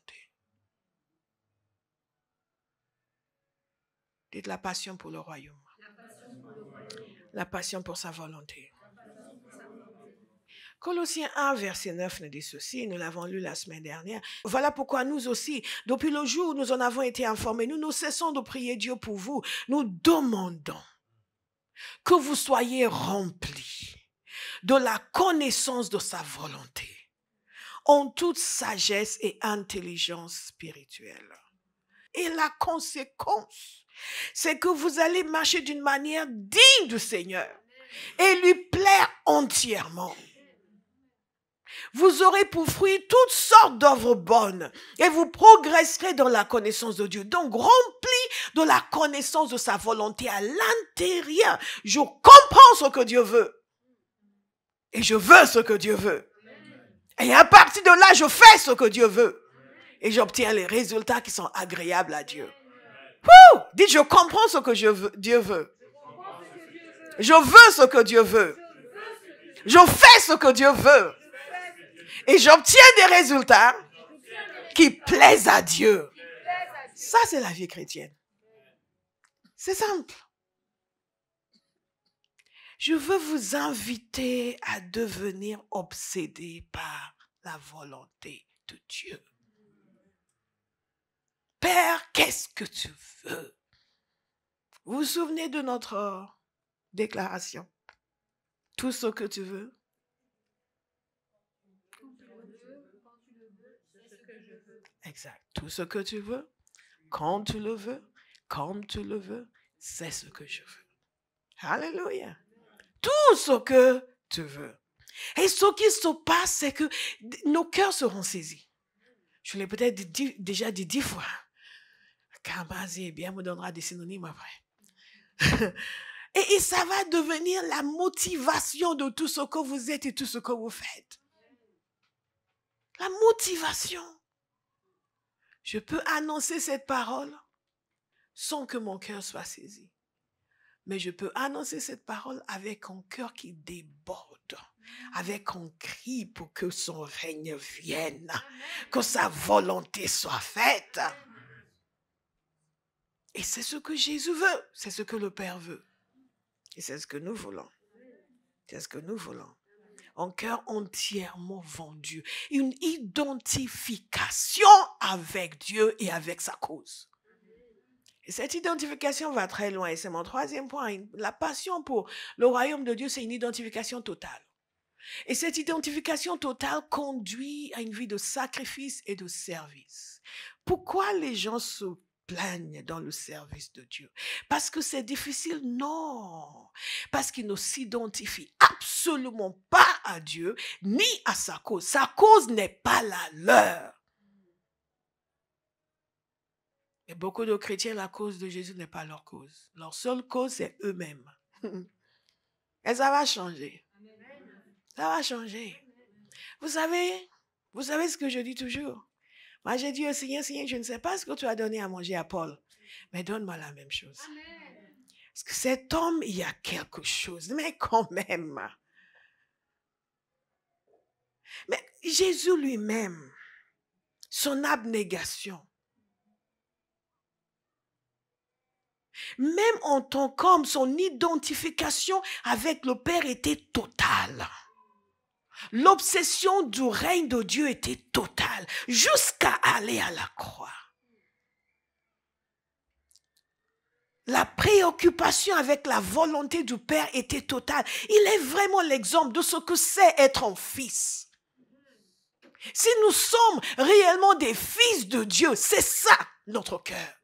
Dites la passion pour le royaume. La passion pour sa volonté. Colossiens 1, verset 9 nous dit ceci, nous l'avons lu la semaine dernière. Voilà pourquoi nous aussi, depuis le jour où nous en avons été informés, nous nous cessons de prier Dieu pour vous. Nous demandons que vous soyez remplis de la connaissance de sa volonté, en toute sagesse et intelligence spirituelle. Et la conséquence, c'est que vous allez marcher d'une manière digne du Seigneur et lui plaire entièrement. Vous aurez pour fruit toutes sortes d'œuvres bonnes et vous progresserez dans la connaissance de Dieu. Donc rempli de la connaissance de sa volonté à l'intérieur, je comprends ce que Dieu veut. Et je veux ce que Dieu veut. Et à partir de là, je fais ce que Dieu veut. Et j'obtiens les résultats qui sont agréables à Dieu. Ouh! Dites, je comprends ce que je veux, Dieu veut. Je veux ce que Dieu veut. Je fais ce que Dieu veut. Et j'obtiens des résultats qui plaisent à Dieu. Ça, c'est la vie chrétienne. C'est simple. Je veux vous inviter à devenir obsédé par la volonté de Dieu. Père, qu'est-ce que tu veux Vous vous souvenez de notre déclaration Tout ce que tu veux Exact. Tout ce que tu veux, quand tu le veux, comme tu le veux, c'est ce que je veux. Alléluia tout ce que tu veux. Et ce qui se passe, c'est que nos cœurs seront saisis. Je l'ai peut-être déjà dit dix fois. Kamazi, eh bien me donnera des synonymes après. et ça va devenir la motivation de tout ce que vous êtes et tout ce que vous faites. La motivation. Je peux annoncer cette parole sans que mon cœur soit saisi mais je peux annoncer cette parole avec un cœur qui déborde, avec un cri pour que son règne vienne, que sa volonté soit faite. Et c'est ce que Jésus veut, c'est ce que le Père veut. Et c'est ce que nous voulons. C'est ce que nous voulons. Un cœur entièrement vendu, une identification avec Dieu et avec sa cause. Cette identification va très loin et c'est mon troisième point. La passion pour le royaume de Dieu, c'est une identification totale. Et cette identification totale conduit à une vie de sacrifice et de service. Pourquoi les gens se plaignent dans le service de Dieu Parce que c'est difficile Non, parce qu'ils ne s'identifient absolument pas à Dieu ni à sa cause. Sa cause n'est pas la leur. beaucoup de chrétiens, la cause de Jésus n'est pas leur cause. Leur seule cause, c'est eux-mêmes. Et ça va changer. Ça va changer. Vous savez, vous savez ce que je dis toujours. Moi, j'ai dit au Seigneur, Seigneur, je ne sais pas ce que tu as donné à manger à Paul, mais donne-moi la même chose. Parce que cet homme, il y a quelque chose, mais quand même. Mais Jésus lui-même, son abnégation, même en tant qu'homme, son identification avec le Père était totale. L'obsession du règne de Dieu était totale, jusqu'à aller à la croix. La préoccupation avec la volonté du Père était totale. Il est vraiment l'exemple de ce que c'est être un fils. Si nous sommes réellement des fils de Dieu, c'est ça notre cœur.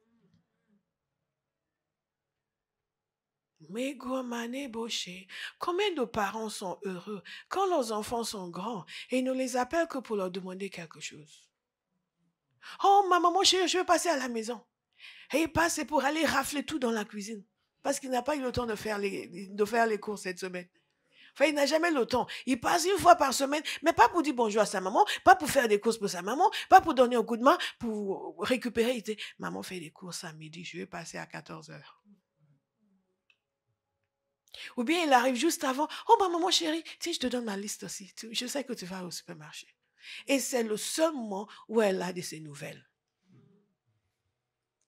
Combien de parents sont heureux quand leurs enfants sont grands et ils ne les appellent que pour leur demander quelque chose? Oh, ma maman, je vais passer à la maison. Et il passe pour aller rafler tout dans la cuisine parce qu'il n'a pas eu le temps de faire les, de faire les courses cette semaine. Enfin, il n'a jamais le temps. Il passe une fois par semaine, mais pas pour dire bonjour à sa maman, pas pour faire des courses pour sa maman, pas pour donner un coup de main, pour récupérer. Il dit, maman fait des courses à midi, je vais passer à 14 heures. Ou bien il arrive juste avant, oh bah maman chérie, tiens, je te donne ma liste aussi. Je sais que tu vas au supermarché. Et c'est le seul moment où elle a de ses nouvelles.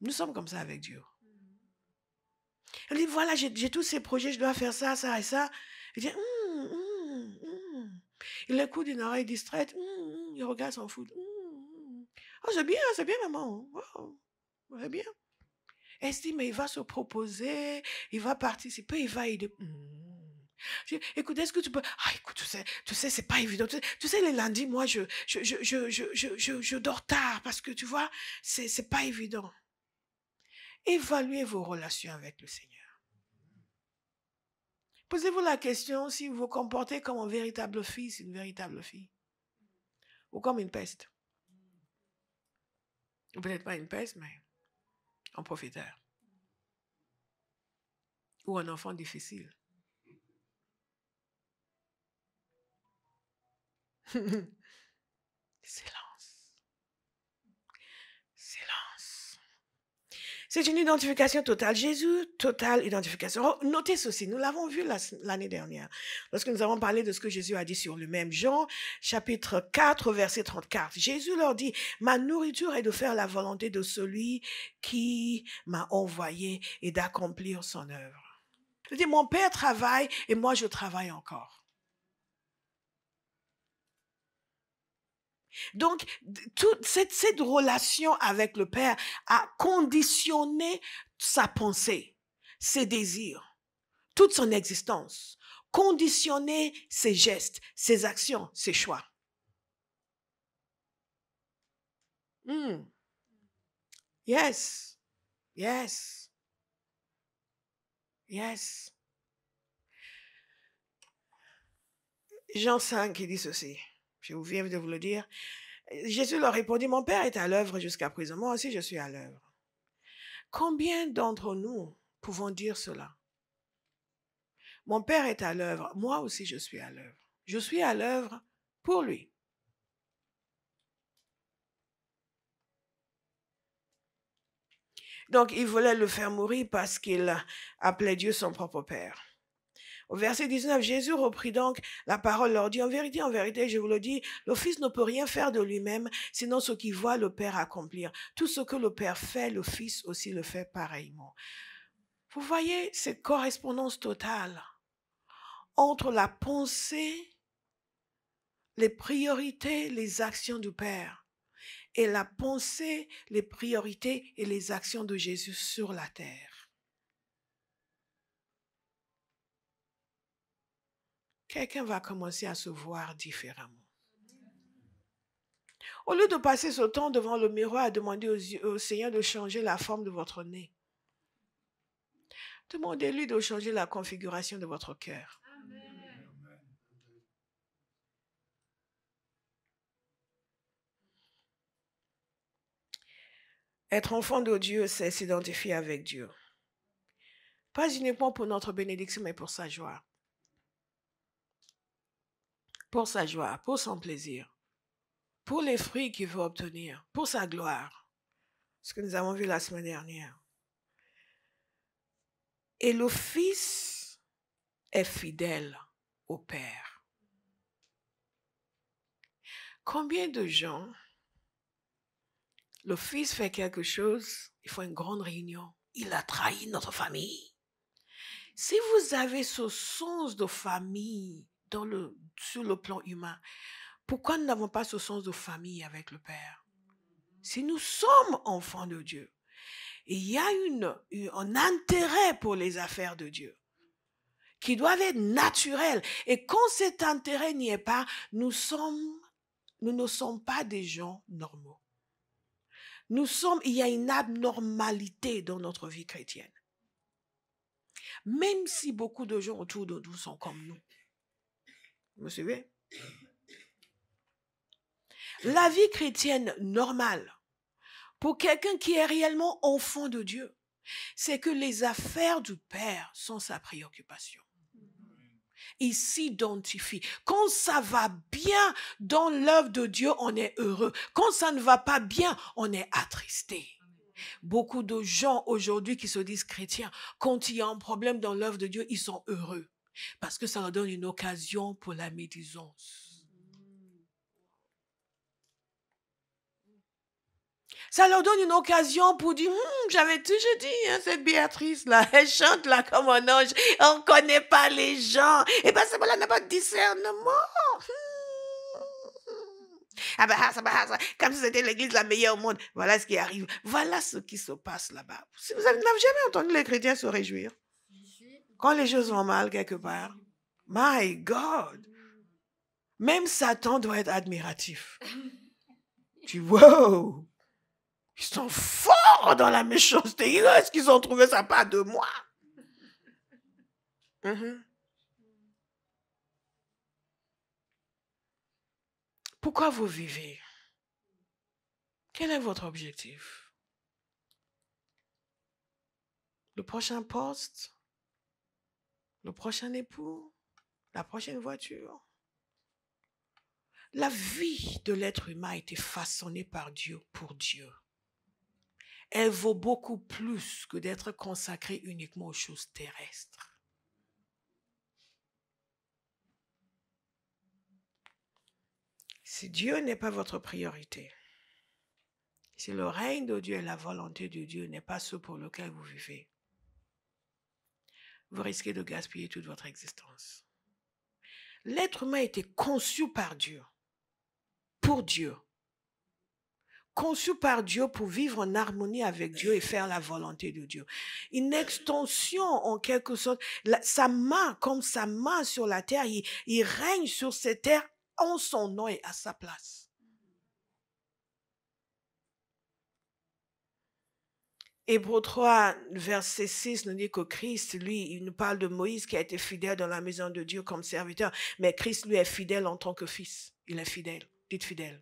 Nous sommes comme ça avec Dieu. Elle dit, voilà, j'ai tous ces projets, je dois faire ça, ça et ça. Il dit, hum, hum, hum. Il écoute une oreille distraite, hum, hum, hum. il regarde son foot. Oh, c'est bien, c'est bien, maman. Oh, c'est bien. Elle se dit, mais il va se proposer, il va participer, il va aider. Hmm. écoute, est-ce que tu peux... Ah, écoute, tu sais, tu sais c'est pas évident. Tu sais, les lundis, moi, je, je, je, je, je dors tard parce que, tu vois, c'est pas évident. Évaluez vos relations avec le Seigneur. Posez-vous la question si vous vous comportez comme un véritable fils, une véritable fille, ou comme une peste. Ou peut-être pas une peste, mais un profiteur ou un enfant difficile. C'est là. C'est une identification totale Jésus, totale identification. Oh, notez ceci, nous l'avons vu l'année dernière, lorsque nous avons parlé de ce que Jésus a dit sur le même Jean, chapitre 4, verset 34. Jésus leur dit, ma nourriture est de faire la volonté de celui qui m'a envoyé et d'accomplir son œuvre. Il dit, mon Père travaille et moi je travaille encore. Donc, toute cette, relation avec le Père a conditionné sa pensée, ses désirs, toute son existence, conditionné ses gestes, ses actions, ses choix. Hmm. Yes. Yes. Yes. Jean 5 dit ceci. Je vous viens de vous le dire. Jésus leur répondit, mon Père est à l'œuvre jusqu'à présent, moi aussi je suis à l'œuvre. Combien d'entre nous pouvons dire cela Mon Père est à l'œuvre, moi aussi je suis à l'œuvre. Je suis à l'œuvre pour lui. Donc, il voulait le faire mourir parce qu'il appelait Dieu son propre Père. Au verset 19, Jésus reprit donc la parole, leur dit, en vérité, en vérité, je vous le dis, le Fils ne peut rien faire de lui-même, sinon ce qu'il voit le Père accomplir. Tout ce que le Père fait, le Fils aussi le fait pareillement. Vous voyez cette correspondance totale entre la pensée, les priorités, les actions du Père et la pensée, les priorités et les actions de Jésus sur la terre. quelqu'un va commencer à se voir différemment. Au lieu de passer ce temps devant le miroir à demander au Seigneur de changer la forme de votre nez, demandez-lui de changer la configuration de votre cœur. Être enfant de Dieu, c'est s'identifier avec Dieu. Pas uniquement pour notre bénédiction, mais pour sa joie pour sa joie, pour son plaisir, pour les fruits qu'il veut obtenir, pour sa gloire, ce que nous avons vu la semaine dernière. Et le Fils est fidèle au Père. Combien de gens, le Fils fait quelque chose, il faut une grande réunion, il a trahi notre famille. Si vous avez ce sens de famille, dans le, sur le plan humain. Pourquoi nous n'avons pas ce sens de famille avec le Père Si nous sommes enfants de Dieu, il y a un intérêt pour les affaires de Dieu qui doivent être naturels. Et quand cet intérêt n'y est pas, nous ne sommes pas des gens normaux. Nous sommes, il y a une abnormalité dans notre vie chrétienne. Même si beaucoup de gens autour de nous sont comme nous. Vous suivez La vie chrétienne normale, pour quelqu'un qui est réellement enfant de Dieu, c'est que les affaires du Père sont sa préoccupation. Il s'identifie. Quand ça va bien dans l'œuvre de Dieu, on est heureux. Quand ça ne va pas bien, on est attristé. Beaucoup de gens aujourd'hui qui se disent chrétiens, quand il y a un problème dans l'œuvre de Dieu, ils sont heureux. Parce que ça leur donne une occasion pour la médisance. Ça leur donne une occasion pour dire, hmm, j'avais toujours dit, hein, cette Béatrice-là, elle chante là comme un ange, on ne connaît pas les gens. Et bien, ça là n'a pas de discernement. Hmm. Ah, bah, ah, bah, ah, comme si c'était l'église la meilleure au monde. Voilà ce qui arrive. Voilà ce qui se passe là-bas. Si Vous n'avez jamais entendu les chrétiens se réjouir. Quand les choses vont mal quelque part, my God, même Satan doit être admiratif. tu wow, ils sont forts dans la méchanceté. Est-ce qu'ils ont trouvé ça pas de moi? Mm-hmm. Pourquoi vous vivez Quel est votre objectif Le prochain poste le prochain époux, la prochaine voiture. La vie de l'être humain a été façonnée par Dieu pour Dieu. Elle vaut beaucoup plus que d'être consacrée uniquement aux choses terrestres. Si Dieu n'est pas votre priorité, si le règne de Dieu et la volonté de Dieu n'est pas ce pour lequel vous vivez, vous risquez de gaspiller toute votre existence. L'être humain a été conçu par Dieu, pour Dieu, conçu par Dieu pour vivre en harmonie avec Dieu et faire la volonté de Dieu. Une extension en quelque sorte, sa main, comme sa main sur la terre, il, il règne sur cette terre en son nom et à sa place. Hébreu 3, verset 6 nous dit que Christ, lui, il nous parle de Moïse qui a été fidèle dans la maison de Dieu comme serviteur, mais Christ, lui, est fidèle en tant que fils. Il est fidèle. Dites fidèle.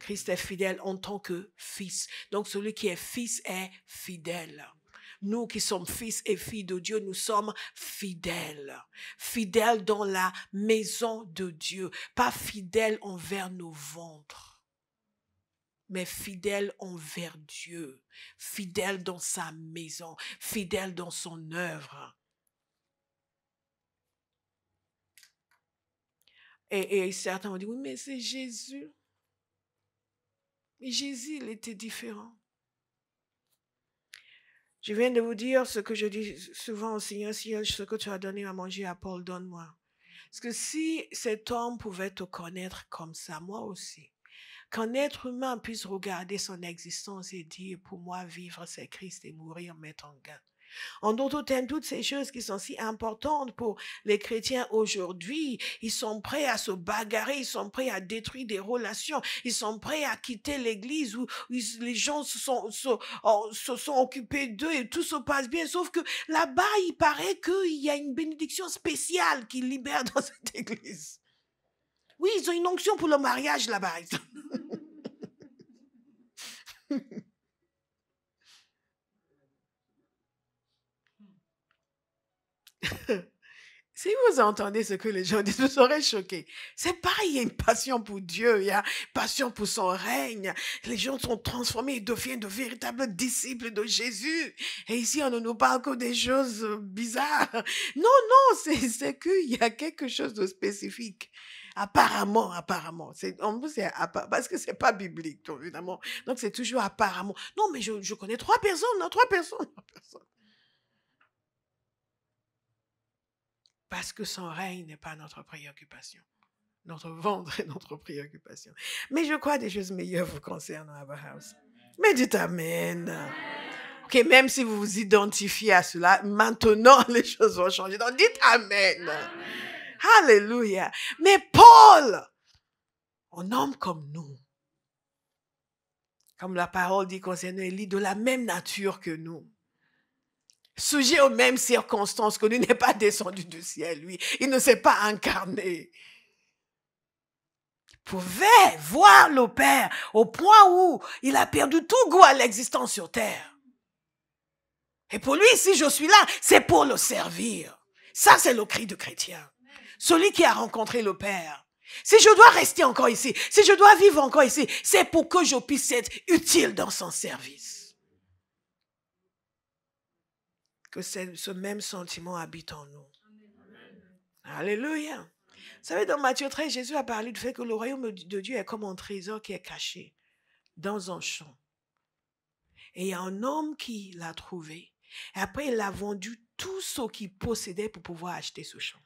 Christ est fidèle en tant que fils. Donc celui qui est fils est fidèle nous qui sommes fils et filles de Dieu, nous sommes fidèles. Fidèles dans la maison de Dieu, pas fidèles envers nos ventres mais fidèle envers Dieu, fidèle dans sa maison, fidèle dans son œuvre. Et, certains ont dit, oui, mais c'est Jésus. Mais Jésus, il était différent. Je viens de vous dire ce que je dis souvent au hein, Seigneur, ce que tu as donné à manger à Paul, donne-moi. Parce que si cet homme pouvait te connaître comme ça, moi aussi, qu'un être humain puisse regarder son existence et dire, pour moi, vivre, c'est Christ et mourir m'est en gain. En d'autres termes, toutes ces choses qui sont si importantes pour les chrétiens aujourd'hui, ils sont prêts à se bagarrer, ils sont prêts à détruire des relations, ils sont prêts à quitter l'église où, les gens se sont occupés d'eux et tout se passe bien, sauf que là-bas, il paraît qu'il y a une bénédiction spéciale qui libère dans cette église. Oui, ils ont une onction pour le mariage là-bas. si vous entendez ce que les gens disent, vous serez choqués. C'est pareil, il y a une passion pour Dieu, il y a une passion pour son règne. Les gens sont transformés, ils deviennent de véritables disciples de Jésus. Et ici, on ne nous parle que des choses bizarres. Non, non, c'est qu'il y a quelque chose de spécifique apparemment, apparemment. en plus, parce que c'est pas biblique, évidemment. Donc, c'est toujours apparemment. Non, mais je, connais trois personnes, non, hein, trois personnes, Parce que son règne n'est pas notre préoccupation. Notre ventre est notre préoccupation. Mais je crois des choses meilleures vous concernant Abraham. Mais dites Amen. Ok, même si vous vous identifiez à cela, maintenant les choses vont changer. Donc dites amen. Alléluia. Mais Paul, un homme comme nous, comme la parole dit concernant Élie, de la même nature que nous, sujet aux mêmes circonstances que lui, n'est pas descendu du ciel, lui. Il ne s'est pas incarné. Il pouvait voir le Père au point où il a perdu tout goût à l'existence sur terre. Et pour lui, si je suis là, c'est pour le servir. Ça, c'est le cri du chrétien celui qui a rencontré le Père. Si je dois rester encore ici, si je dois vivre encore ici, c'est pour que je puisse être utile dans son service. Que ce même sentiment habite en nous. Alléluia. Vous savez, dans Matthieu 13, Jésus a parlé du fait que le royaume de Dieu est comme un trésor qui est caché dans un champ. Et il y a un homme qui l'a trouvé. Et après, il a vendu tout ce qu'il possédait pour pouvoir acheter ce champ.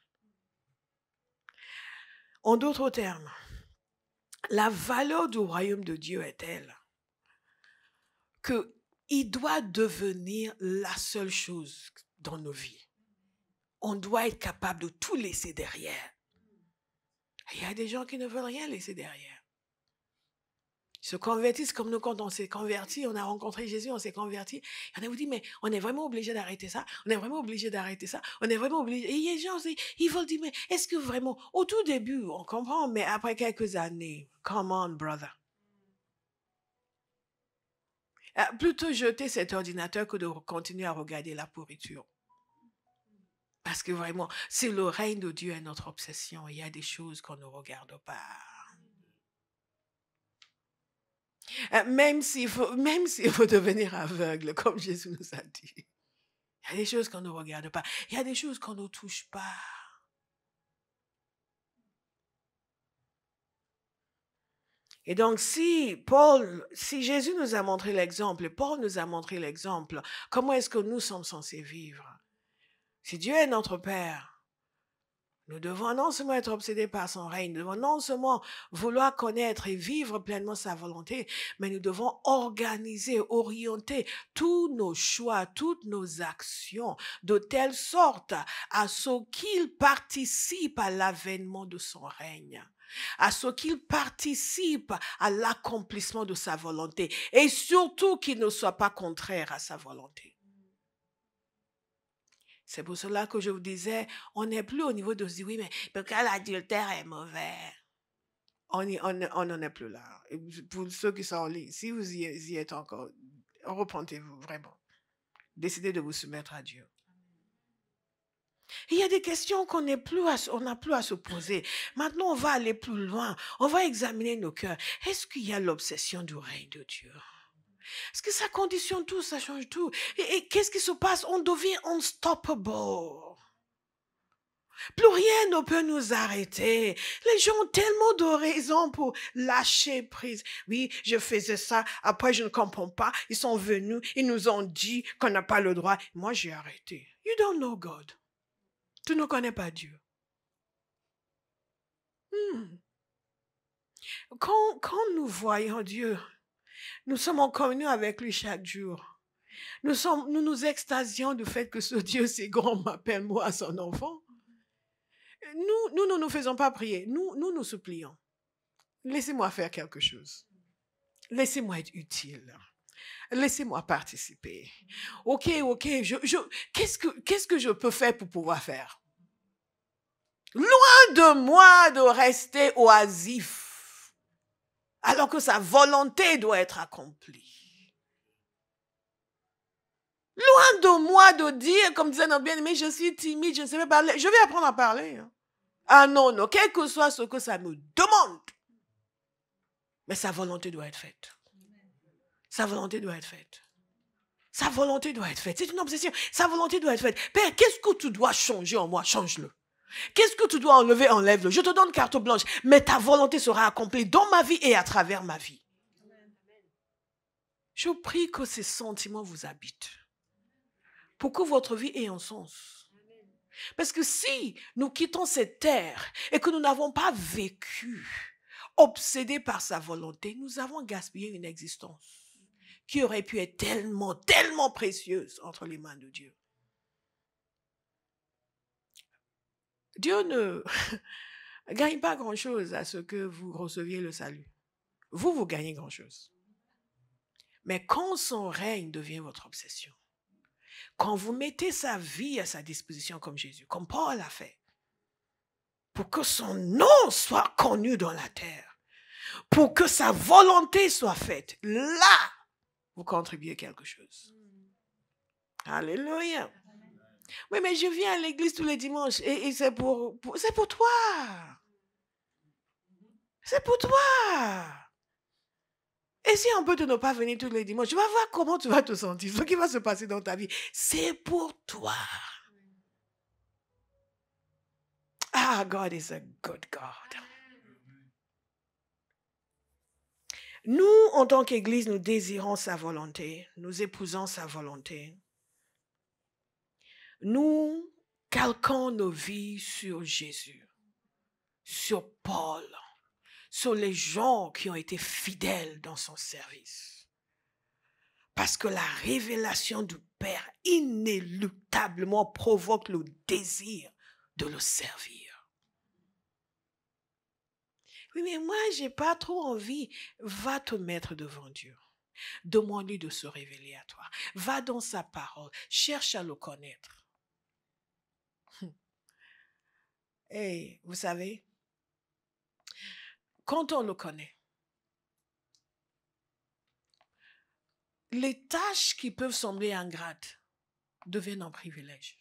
En d'autres termes, la valeur du royaume de Dieu est telle que doit devenir la seule chose dans nos vies. On doit être capable de tout laisser derrière. Il y a des gens qui ne veulent rien laisser derrière se convertissent comme nous quand on s'est converti, on a rencontré Jésus, on s'est converti. Il a vous dit, mais on est vraiment obligé d'arrêter ça, on est vraiment obligé d'arrêter ça, on est vraiment obligé. Et les gens, ils vont dire, mais est-ce que vraiment, au tout début, on comprend, mais après quelques années, come on, brother. Euh, plutôt jeter cet ordinateur que de continuer à regarder la pourriture. Parce que vraiment, c'est le règne de Dieu est notre obsession. Il y a des choses qu'on ne regarde pas. Euh, même s'il faut, même faut devenir aveugle, comme Jésus nous a dit. Il y a des choses qu'on ne regarde pas. Il y a des choses qu'on ne touche pas. Et donc, si Paul, si Jésus nous a montré l'exemple, Paul nous a montré l'exemple, comment est-ce que nous sommes censés vivre? Si Dieu est notre Père, nous devons non seulement être obsédés par son règne, nous devons non seulement vouloir connaître et vivre pleinement sa volonté, mais nous devons organiser, orienter tous nos choix, toutes nos actions, de telle sorte à ce qu'il participe à l'avènement de son règne à ce qu'il participe à l'accomplissement de sa volonté et surtout qu'il ne soit pas contraire à sa volonté. C'est pour cela que je vous disais, on n'est plus au niveau de se dire, oui, mais pourquoi l'adultère est mauvais? On n'en est plus là. pour ceux qui sont en ligne, si vous y, êtes encore, repentez-vous vraiment. Décidez de vous soumettre à Dieu. Il y a des questions qu'on n'a plus, plus à se poser. Maintenant, on va aller plus loin. On va examiner nos cœurs. Est-ce qu'il y a l'obsession du règne de Dieu? Est-ce que ça conditionne tout, ça change tout Et, qu'est-ce qui se passe On devient unstoppable. Plus rien ne peut nous arrêter. Les gens ont tellement de raisons pour lâcher prise. Oui, je faisais ça, après je ne comprends pas. Ils sont venus, ils nous ont dit qu'on n'a pas le droit. Moi, j'ai arrêté. You don't know God. Tu ne connais pas Dieu. Hmm. quand nous voyons Dieu, nous sommes en communion avec lui chaque jour. Nous, sommes, nous nous extasions du fait que ce Dieu si grand m'appelle moi son enfant. Nous, nous ne nous, nous faisons pas prier. Nous, nous supplions. Laissez-moi faire quelque chose. Laissez-moi être utile. Laissez-moi participer. Ok, ok, je, qu'est-ce, que, qu'est-ce que je peux faire pour pouvoir faire Loin de moi de rester oisif alors que sa volonté doit être accomplie. Loin de moi de dire, comme disait notre bien-aimé, je suis timide, je ne sais pas parler. Je vais apprendre à parler. Hein. Ah non, non, quel que soit ce que ça me demande. Mais sa volonté doit être faite. Sa volonté doit être faite. Sa volonté doit être faite. C'est une obsession. Sa volonté doit être faite. Père, qu'est-ce que tu dois changer en moi Change-le. Qu'est-ce que tu dois enlever, enlève-le. Je te donne carte blanche, mais ta volonté sera accomplie dans ma vie et à travers ma vie. Je prie que ces sentiments vous habitent pour que votre vie ait un sens. Parce que si nous quittons cette terre et que nous n'avons pas vécu obsédés par sa volonté, nous avons gaspillé une existence qui aurait pu être tellement, tellement précieuse entre les mains de Dieu. Dieu ne gagne pas grand-chose à ce que vous receviez le salut. Vous, vous gagnez grand-chose. Mais quand son règne devient votre obsession, quand vous mettez sa vie à sa disposition comme Jésus, comme Paul l'a fait, pour que son nom soit connu dans la terre, pour que sa volonté soit faite, là, vous contribuez quelque chose. Mm. Alléluia. Oui, mais je viens à l'église tous les dimanches et, c'est pour, c'est pour toi. C'est pour toi. Et si on peut ne pas venir tous les dimanches, tu vas voir comment tu vas te sentir, ce qui va se passer dans ta vie. C'est pour toi. Ah, God is a good God. Nous, en tant qu'Église, nous désirons sa volonté, nous épousons sa volonté nous calquons nos vies sur Jésus, sur Paul, sur les gens qui ont été fidèles dans son service. Parce que la révélation du Père inéluctablement provoque le désir de le servir. Oui, mais moi, je n'ai pas trop envie. Va te mettre devant Dieu. Demande-lui de se révéler à toi. Va dans sa parole. Cherche à le connaître. Et vous savez, quand on le connaît, les tâches qui peuvent sembler ingrates deviennent un privilège.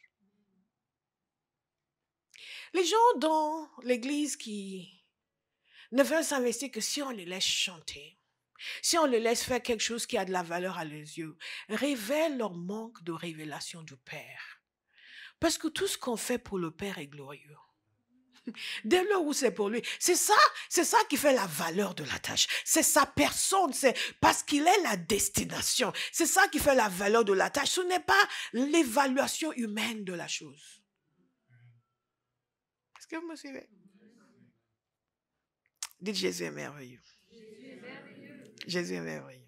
Les gens dans l'Église qui ne veulent s'investir que si on les laisse chanter, si on les laisse faire quelque chose qui a de la valeur à leurs yeux, révèlent leur manque de révélation du Père. Parce que tout ce qu'on fait pour le Père est glorieux. Dès lors où c'est pour lui, c'est ça, c'est ça qui fait la valeur de la tâche. C'est sa personne, c'est parce qu'il est la destination. C'est ça qui fait la valeur de la tâche. Ce n'est pas l'évaluation humaine de la chose. Est-ce que vous me suivez Dites Jésus est merveilleux. Jésus est merveilleux.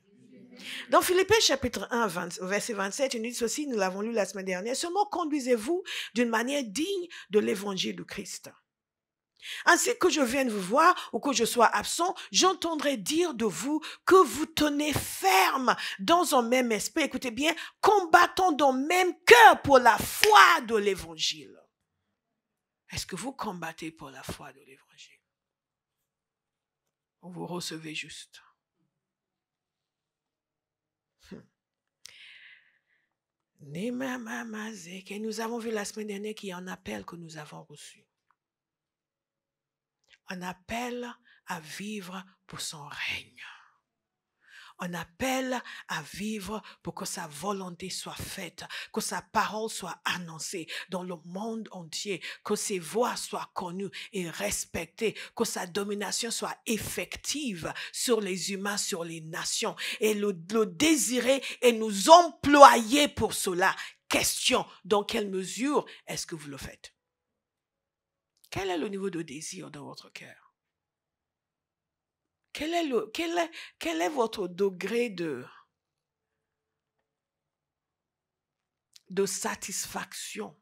Dans Philippiens chapitre 1, verset 27, il nous dit ceci, nous l'avons lu la semaine dernière, seulement conduisez-vous d'une manière digne de l'évangile du Christ. Ainsi que je vienne vous voir ou que je sois absent, j'entendrai dire de vous que vous tenez ferme dans un même esprit, écoutez bien, combattant dans même cœur pour la foi de l'évangile. Est-ce que vous combattez pour la foi de l'évangile Vous vous recevez juste hmm. nous avons vu la semaine dernière qu'il y a un appel que nous avons reçu un appel à vivre pour son règne. On appelle à vivre pour que sa volonté soit faite, que sa parole soit annoncée dans le monde entier, que ses voix soient connues et respectées, que sa domination soit effective sur les humains, sur les nations, et le désirer et nous employer pour cela. Question, dans quelle mesure est-ce que vous le faites quel est le niveau de désir dans votre cœur quel est, quel, est, votre degré de, de satisfaction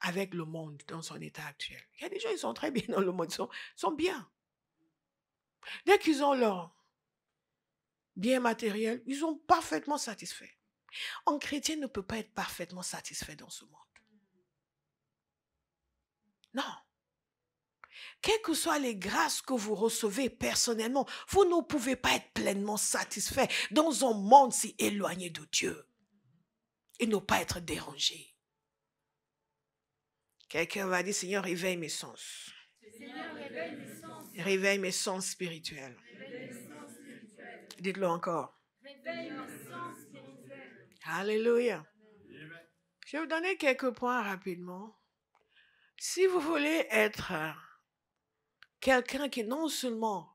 avec le monde dans son état actuel Il y a des gens, ils sont très bien dans le monde, ils sont, sont bien. Dès qu'ils ont leur bien matériel, ils sont parfaitement satisfaits. Un chrétien ne peut pas être parfaitement satisfait dans ce monde. Non quelles que soient les grâces que vous recevez personnellement, vous ne pouvez pas être pleinement satisfait dans un monde si éloigné de Dieu et ne pas être dérangé. Quelqu'un va dire, Seigneur, réveille mes sens. Seigneur, réveille mes sens. sens spirituels. spirituels. Dites-le encore. Réveille mes sens spirituels. Alléluia. Je vais vous donner quelques points rapidement. Si vous voulez être quelqu'un qui non seulement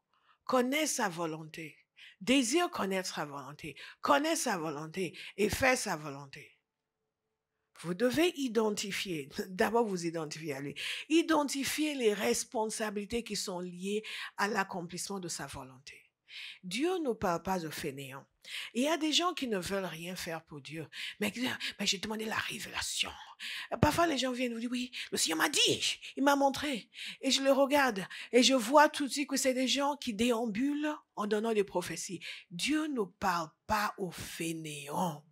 connaît sa volonté, désire connaître sa volonté, connaît sa volonté et fait sa volonté. Vous devez identifier, d'abord vous identifier à lui, identifier les responsabilités qui sont liées à l'accomplissement de sa volonté. Dieu ne parle pas aux fainéants. Il y a des gens qui ne veulent rien faire pour Dieu, mais, ah, mais j'ai demandé la révélation. Parfois, les gens viennent vous dire, oui, le Seigneur m'a dit, il m'a montré. Et je le regarde et je vois tout de suite que c'est des gens qui déambulent en donnant des prophéties. Dieu ne parle pas aux fainéants.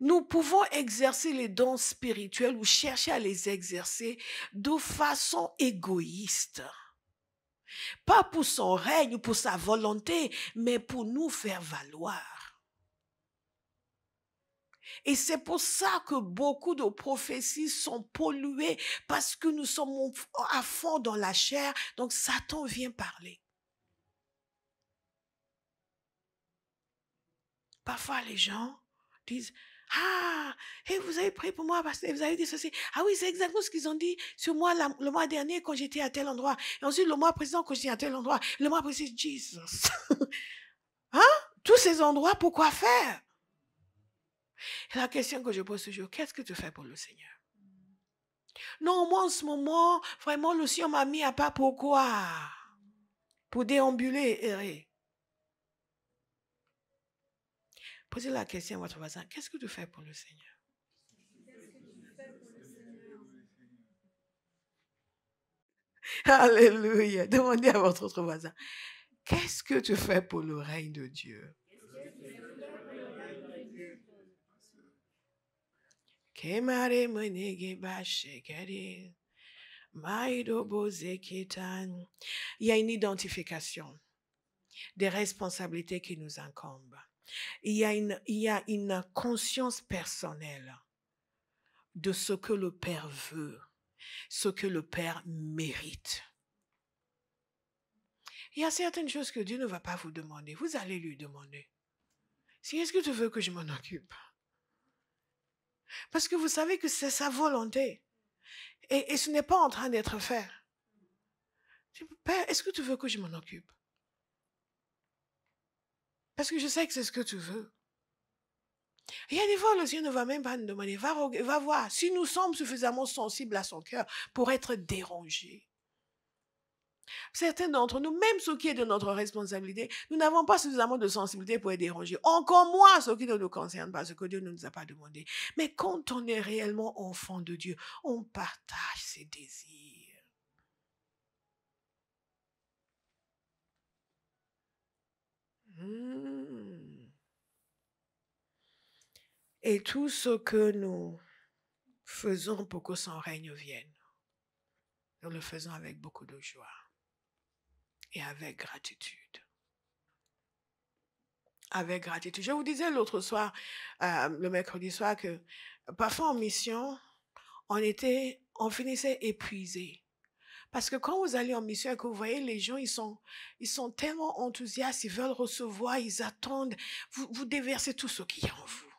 Nous pouvons exercer les dons spirituels ou chercher à les exercer de façon égoïste. Pas pour son règne, ou pour sa volonté, mais pour nous faire valoir. Et c'est pour ça que beaucoup de prophéties sont polluées parce que nous sommes à fond dans la chair, donc Satan vient parler. Parfois les gens disent, ah, et vous avez pris pour moi parce que vous avez dit ceci. Ah oui, c'est exactement ce qu'ils ont dit sur moi le mois dernier quand j'étais à tel endroit. Et ensuite, le mois présent quand j'étais à tel endroit. Le mois précédent, Jesus. hein? Tous ces endroits, pourquoi faire? la question que je pose toujours, qu'est-ce que tu fais pour le Seigneur? Non, moi en ce moment, vraiment, le Seigneur m'a mis à pas pourquoi? Pour déambuler, errer. Posez la question à votre voisin, qu'est-ce que tu fais pour le Seigneur Alléluia. Demandez à votre autre voisin, qu'est-ce que tu fais pour le règne de Dieu Il y a une identification des responsabilités qui nous incombent. Il y a une, il y a une conscience personnelle de ce que le Père veut, ce que le Père mérite. Il y a certaines choses que Dieu ne va pas vous demander. Vous allez lui demander. Si est-ce que tu veux que je m'en occupe Parce que vous savez que c'est sa volonté. Et, et ce n'est pas en train d'être fait. Père, est-ce que tu veux que je m'en occupe parce que je sais que c'est ce que tu veux. rien y a des fois, le Seigneur ne va même pas nous demander, va, voir si nous sommes suffisamment sensibles à son cœur pour être dérangés. Certains d'entre nous, même ce qui est de notre responsabilité, nous n'avons pas suffisamment de sensibilité pour être dérangés. Encore moins ce qui ne nous concerne pas, ce que Dieu ne nous a pas demandé. Mais quand on est réellement enfant de Dieu, on partage ses désirs. Et tout ce que nous faisons pour que son règne vienne, nous le faisons avec beaucoup de joie et avec gratitude. Avec gratitude. Je vous disais l'autre soir, euh, le mercredi soir, que parfois en mission, on était, on finissait épuisé parce que quand vous allez en mission et que vous voyez les gens, ils sont, ils sont tellement enthousiastes, ils veulent recevoir, ils attendent. Vous, vous déversez tout ce qu'il y a en vous.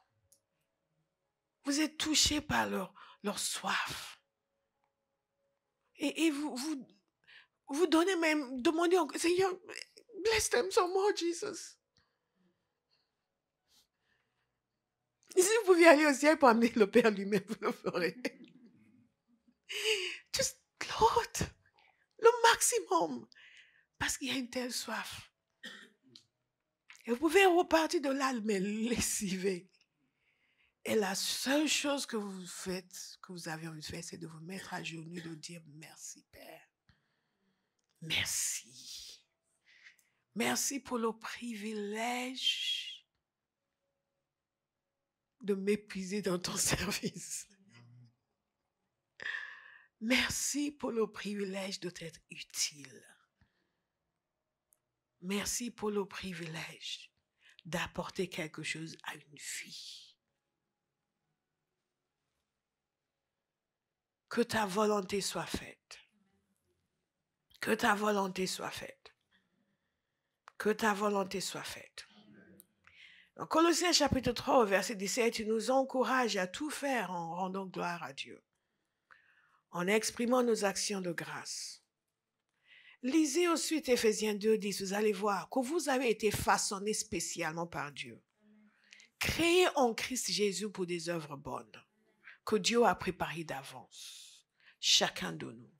Vous êtes touché par leur, leur soif. Et, vous, vous, vous donnez même, demandez au Seigneur, bless them so more, Jesus. si vous pouviez aller au ciel pour amener le Père lui-même, vous le ferez. Juste, Lord, le maximum, parce qu'il y a une telle soif. Et vous pouvez repartir de là, mais lessiver. Et la seule chose que vous faites, que vous avez envie de faire, c'est de vous mettre à genoux, de dire merci, Père. Merci. Merci pour le privilège de m'épuiser dans ton service. Merci pour le privilège de t'être utile. Merci pour le privilège d'apporter quelque chose à une vie. Que ta volonté soit faite. Que ta volonté soit faite. Que ta volonté soit faite. Colossiens chapitre 3 verset 17, tu nous encourage à tout faire en rendant gloire à Dieu en exprimant nos actions de grâce. Lisez ensuite Ephésiens 2, 10, vous allez voir que vous avez été façonnés spécialement par Dieu. créés en Christ Jésus pour des œuvres bonnes que Dieu a préparées d'avance. Chacun de nous.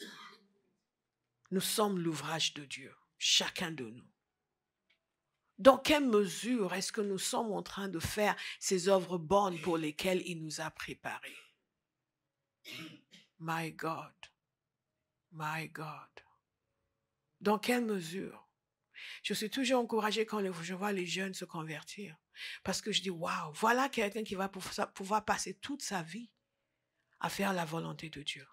Nous sommes l'ouvrage de Dieu, chacun de nous. Dans quelle mesure est-ce que nous sommes en train de faire ces œuvres bonnes pour lesquelles il nous a préparés My God, my God. Dans quelle mesure Je suis toujours encouragée quand je vois les jeunes se convertir. Parce que je dis, waouh, voilà quelqu'un qui va pouvoir passer toute sa vie à faire la volonté de Dieu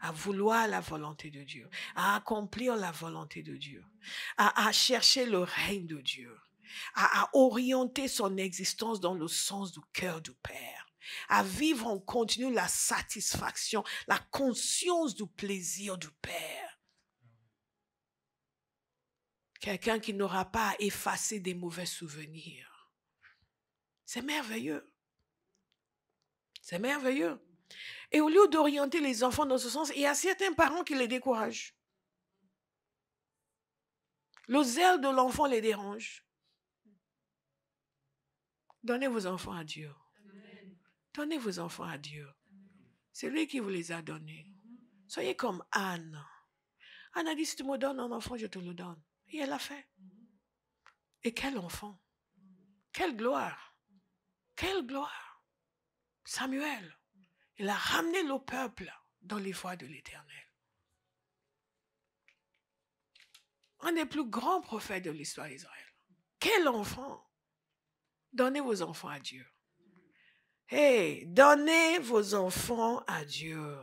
à vouloir la volonté de Dieu, à accomplir la volonté de Dieu, à, chercher le règne de Dieu, à, à orienter son existence dans le sens du cœur du Père à vivre en continu la satisfaction, la conscience du plaisir du Père. Quelqu'un qui n'aura pas effacer des mauvais souvenirs. C'est merveilleux. C'est merveilleux. Et au lieu d'orienter les enfants dans ce sens, il y a certains parents qui les découragent. Le zèle de l'enfant les dérange. Donnez vos enfants à Dieu. Donnez vos enfants à Dieu. C'est lui qui vous les a donnés. Soyez comme Anne. Anne a dit, si tu me donnes un enfant, je te le donne. Et elle a fait. Et quel enfant. Quelle gloire. Quelle gloire. Samuel, il a ramené le peuple dans les voies de l'Éternel. Un des plus grands prophètes de l'histoire d'Israël. Quel enfant. Donnez vos enfants à Dieu. Hey, donnez vos enfants à Dieu.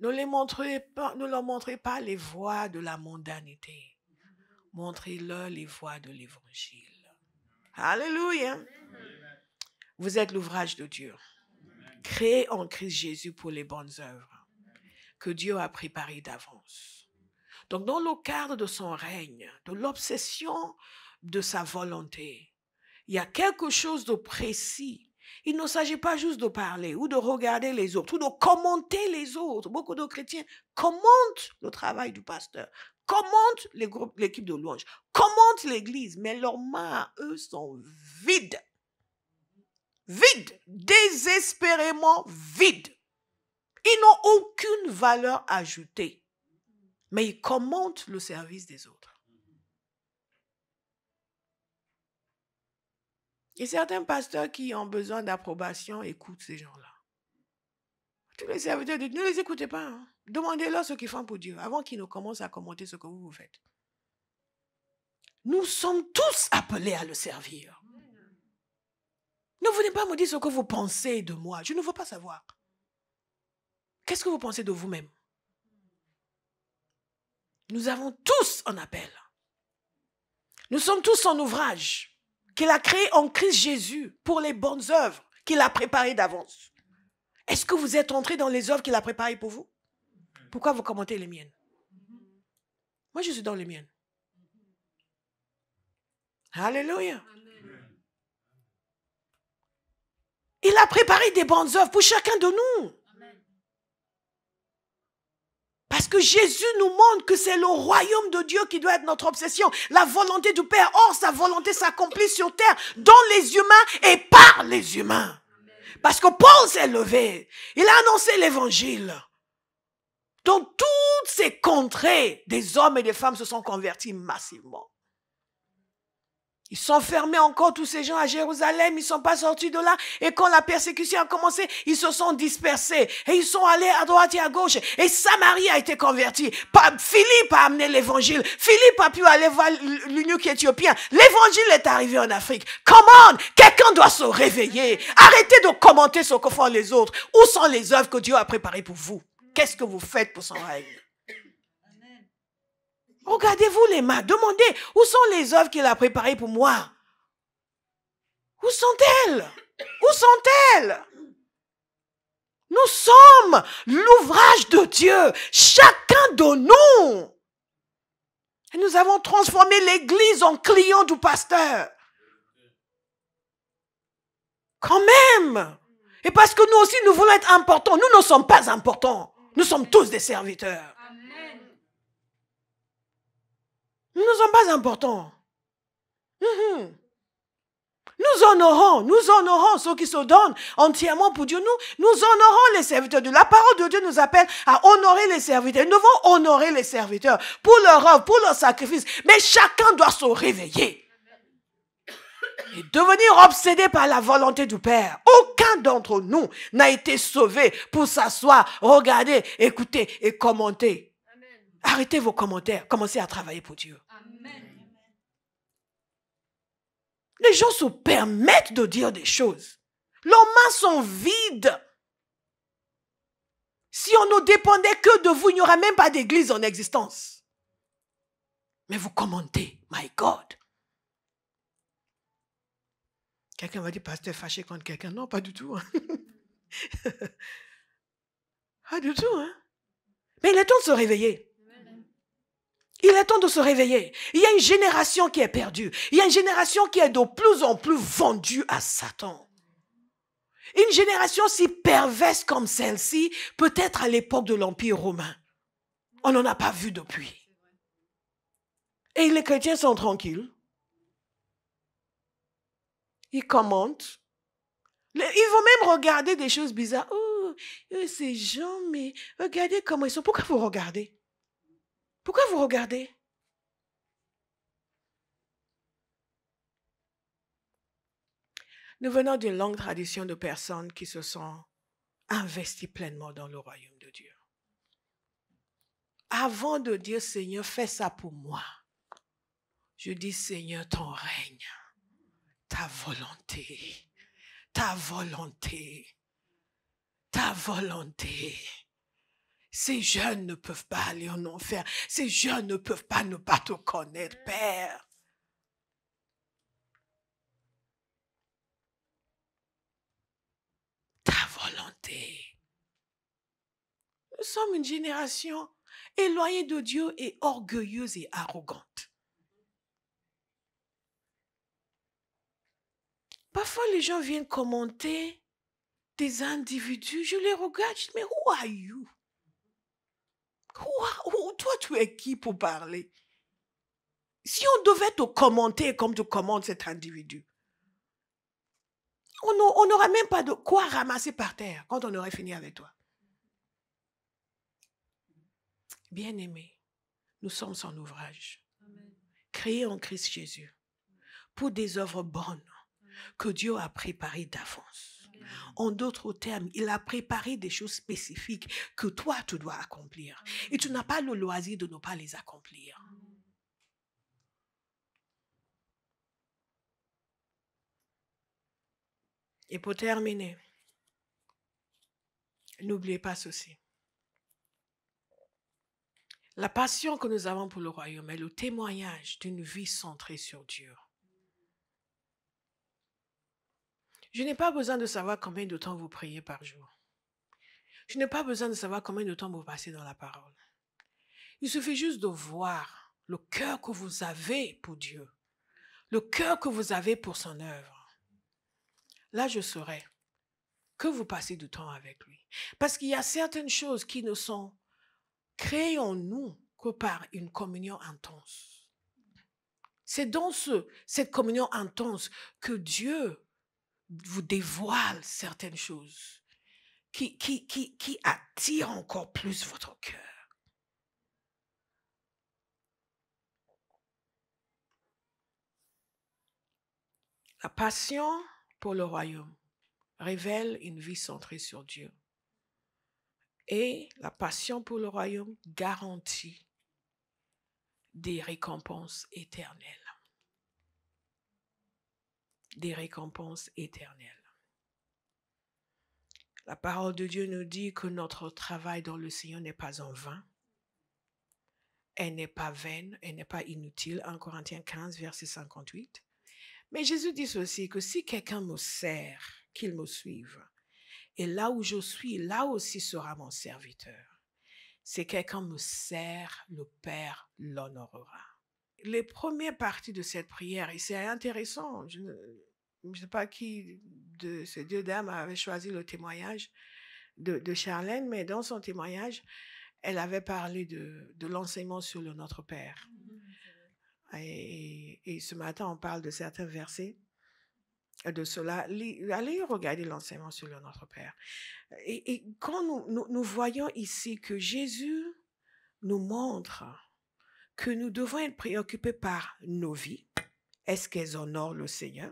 Ne, les montrez pas, ne leur montrez pas les voies de la mondanité. Montrez-leur les voies de l'évangile. Alléluia. Vous êtes l'ouvrage de Dieu, créé en Christ Jésus pour les bonnes œuvres que Dieu a préparées d'avance. Donc, dans le cadre de son règne, de l'obsession de sa volonté, il y a quelque chose de précis il ne s'agit pas juste de parler ou de regarder les autres ou de commenter les autres. Beaucoup de chrétiens commentent le travail du pasteur, commentent les groupes, l'équipe de louange, commentent l'église, mais leurs mains, eux, sont vides. Vides, désespérément vides. Ils n'ont aucune valeur ajoutée, mais ils commentent le service des autres. Et certains pasteurs qui ont besoin d'approbation écoutent ces gens-là. Tous les serviteurs de ne les écoutez pas. Hein. Demandez-leur ce qu'ils font pour Dieu avant qu'ils ne commencent à commenter ce que vous vous faites. Nous sommes tous appelés à le servir. Ne venez pas me dire ce que vous pensez de moi. Je ne veux pas savoir. Qu'est-ce que vous pensez de vous-même Nous avons tous un appel. Nous sommes tous en ouvrage qu'il a créé en Christ Jésus pour les bonnes œuvres qu'il a préparées d'avance. Est-ce que vous êtes entré dans les œuvres qu'il a préparées pour vous Pourquoi vous commentez les miennes Moi, je suis dans les miennes. Alléluia. Il a préparé des bonnes œuvres pour chacun de nous. Parce que Jésus nous montre que c'est le royaume de Dieu qui doit être notre obsession. La volonté du Père. Or, sa volonté s'accomplit sur terre, dans les humains et par les humains. Parce que Paul s'est levé. Il a annoncé l'évangile. Dans toutes ces contrées, des hommes et des femmes se sont convertis massivement. Ils sont fermés encore, tous ces gens à Jérusalem, ils sont pas sortis de là. Et quand la persécution a commencé, ils se sont dispersés. Et ils sont allés à droite et à gauche. Et Samarie a été convertie. Philippe a amené l'évangile. Philippe a pu aller voir l'unique éthiopien. L'évangile est arrivé en Afrique. Come on! Quelqu'un doit se réveiller. Arrêtez de commenter ce que font les autres. Où sont les œuvres que Dieu a préparées pour vous? Qu'est-ce que vous faites pour son règne? Regardez-vous les mains. Demandez, où sont les œuvres qu'il a préparées pour moi Où sont-elles Où sont-elles Nous sommes l'ouvrage de Dieu, chacun de nous. Et nous avons transformé l'Église en client du pasteur. Quand même. Et parce que nous aussi, nous voulons être importants. Nous ne sommes pas importants. Nous sommes tous des serviteurs. Nous ne sommes pas importants. Mhm. Nous honorons, nous honorons ceux qui se donnent entièrement pour Dieu. Nous, nous honorons les serviteurs. De la parole de Dieu nous appelle à honorer les serviteurs. Nous devons honorer les serviteurs pour leur œuvre, pour leur sacrifice. Mais chacun doit se réveiller et devenir obsédé par la volonté du Père. Aucun d'entre nous n'a été sauvé pour s'asseoir, regarder, écouter et commenter. Arrêtez vos commentaires, commencez à travailler pour Dieu. Les gens se permettent de dire des choses. Leurs mains sont vides. Si on ne dépendait que de vous, il n'y aurait même pas d'église en existence. Mais vous commentez, my God. Quelqu'un va dire, pasteur, fâché contre quelqu'un. Non, pas du tout. Hein. pas du tout. Hein. Mais il est temps de se réveiller. Il est temps de se réveiller. Il y a une génération qui est perdue. Il y a une génération qui est de plus en plus vendue à Satan. Une génération si perverse comme celle-ci, peut-être à l'époque de l'Empire romain. On n'en a pas vu depuis. Et les chrétiens sont tranquilles. Ils commentent. Ils vont même regarder des choses bizarres. Oh, euh, ces gens, mais regardez comment ils sont. Pourquoi vous regardez pourquoi vous regardez Nous venons d'une longue tradition de personnes qui se sont investies pleinement dans le royaume de Dieu. Avant de dire Seigneur, fais ça pour moi, je dis Seigneur, ton règne, ta volonté, ta volonté, ta volonté. Ces jeunes ne peuvent pas aller en enfer. Ces jeunes ne peuvent pas ne pas te connaître, Père. Ta volonté. Nous sommes une génération éloignée de Dieu et orgueilleuse et arrogante. Parfois, les gens viennent commenter des individus. Je les regarde, je dis, mais who are you? toi, tu es qui pour parler Si on devait te commenter comme te commandes cet individu, on n'aura même pas de quoi ramasser par terre quand on aurait fini avec toi. bien aimé, nous sommes son ouvrage, créé en Christ Jésus, pour des œuvres bonnes que Dieu a préparées d'avance en d'autres termes, il a préparé des choses spécifiques que toi, tu dois accomplir. Et tu n'as pas le loisir de ne pas les accomplir. Et pour terminer, n'oubliez pas ceci. La passion que nous avons pour le royaume est le témoignage d'une vie centrée sur Dieu. Je n'ai pas besoin de savoir combien de temps vous priez par jour. Je n'ai pas besoin de savoir combien de temps vous passez dans la parole. Il suffit juste de voir le cœur que vous avez pour Dieu, le cœur que vous avez pour son œuvre. Là, je saurai que vous passez du temps avec lui. Parce qu'il y a certaines choses qui ne sont créées en nous que par une communion intense. C'est dans ce, cette communion intense que Dieu vous dévoile certaines choses qui, qui, qui attirent encore plus votre cœur. La passion pour le royaume révèle une vie centrée sur Dieu. Et la passion pour le royaume garantit des récompenses éternelles des récompenses éternelles. La parole de Dieu nous dit que notre travail dans le Seigneur n'est pas en vain. Elle n'est pas vaine, elle n'est pas inutile. En Corinthiens 15, verset 58. Mais Jésus dit aussi que si quelqu'un me sert, qu'il me suive. Et là où je suis, là aussi sera mon serviteur. Si quelqu'un me sert, le Père l'honorera les premières parties de cette prière, et c'est intéressant, je ne sais pas qui de ces deux dames avait choisi le témoignage de, Charlène, mais dans son témoignage, elle avait parlé de, l'enseignement sur le Notre Père. Mmh et, ce matin, on parle de certains versets de cela. Allez regarder l'enseignement sur le Notre Père. Et, quand nous voyons ici que Jésus nous montre que nous devons être préoccupés par nos vies. Est-ce qu'elles honorent le Seigneur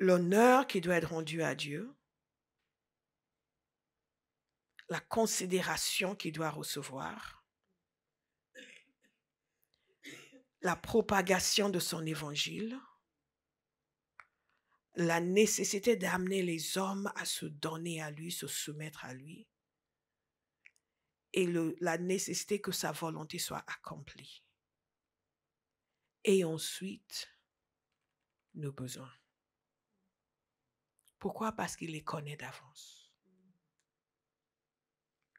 L'honneur qui doit être rendu à Dieu, la considération qu'il doit recevoir, la propagation de son évangile, la nécessité d'amener les hommes à se donner à lui, se soumettre à lui, et la nécessité que sa volonté soit accomplie. Et ensuite, nos besoins. Pourquoi Parce qu'il les connaît d'avance.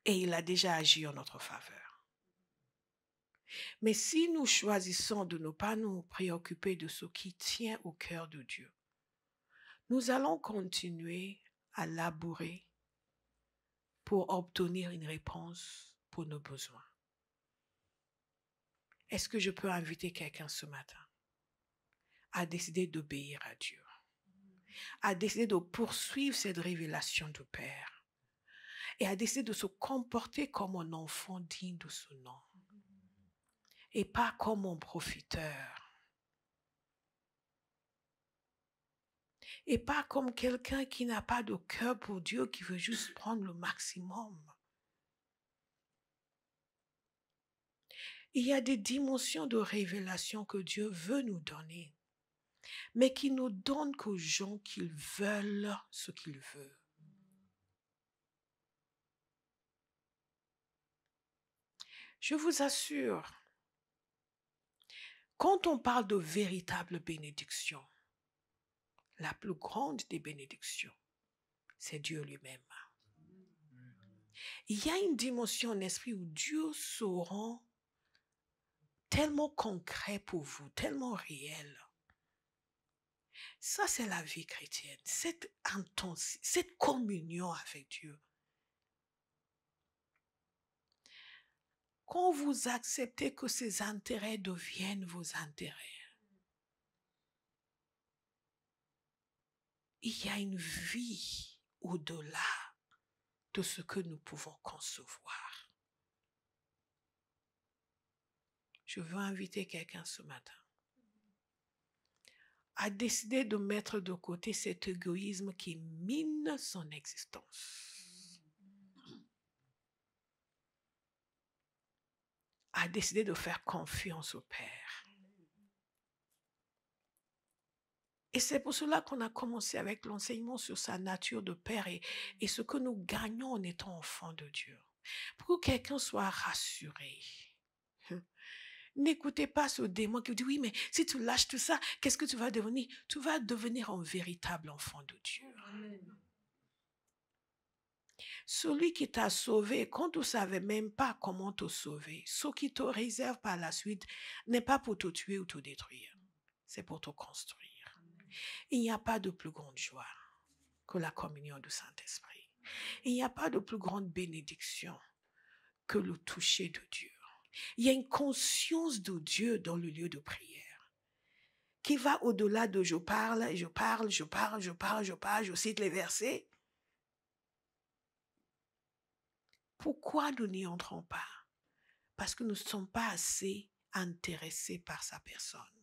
Et il a déjà agi en notre faveur. Mais si nous choisissons de ne pas nous préoccuper de ce qui tient au cœur de Dieu, nous allons continuer à labourer pour obtenir une réponse pour nos besoins. Est-ce que je peux inviter quelqu'un ce matin à décider d'obéir à Dieu, à décider de poursuivre cette révélation du Père et à décider de se comporter comme un enfant digne de son nom et pas comme un profiteur et pas comme quelqu'un qui n'a pas de cœur pour Dieu, qui veut juste prendre le maximum. Il y a des dimensions de révélation que Dieu veut nous donner, mais qui nous donne qu'aux gens qu'ils veulent ce qu'il veut. Je vous assure, quand on parle de véritable bénédiction, la plus grande des bénédictions, c'est Dieu lui-même. Il y a une dimension en esprit où Dieu se rend tellement concret pour vous, tellement réel. Ça, c'est la vie chrétienne, cette cette communion avec Dieu. Quand vous acceptez que ses intérêts deviennent vos intérêts, il y a une vie au-delà de ce que nous pouvons concevoir. Je veux inviter quelqu'un ce matin à décider de mettre de côté cet égoïsme qui mine son existence. À décider de faire confiance au Père. Et c'est pour cela qu'on a commencé avec l'enseignement sur sa nature de père et, ce que nous gagnons en étant enfants de Dieu. Pour que quelqu'un soit rassuré. Hein. N'écoutez pas ce démon qui vous dit oui, mais si tu lâches tout ça, qu'est-ce que tu vas devenir Tu vas devenir un véritable enfant de Dieu. Celui qui t'a sauvé, quand tu ne savais même pas comment te sauver, ce qui te réserve par la suite n'est pas pour te tuer ou te détruire, c'est pour te construire. Il n'y a pas de plus grande joie que la communion du Saint-Esprit. Il n'y a pas de plus grande bénédiction que le toucher de Dieu. Il y a une conscience de Dieu dans le lieu de prière qui va au-delà de je parle, je parle, je parle, je parle, je parle, je cite les versets. Pourquoi nous n'y entrons pas Parce que nous ne sommes pas assez intéressés par sa personne.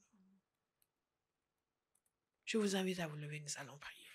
Je vous invite à vous lever, nous allons prier.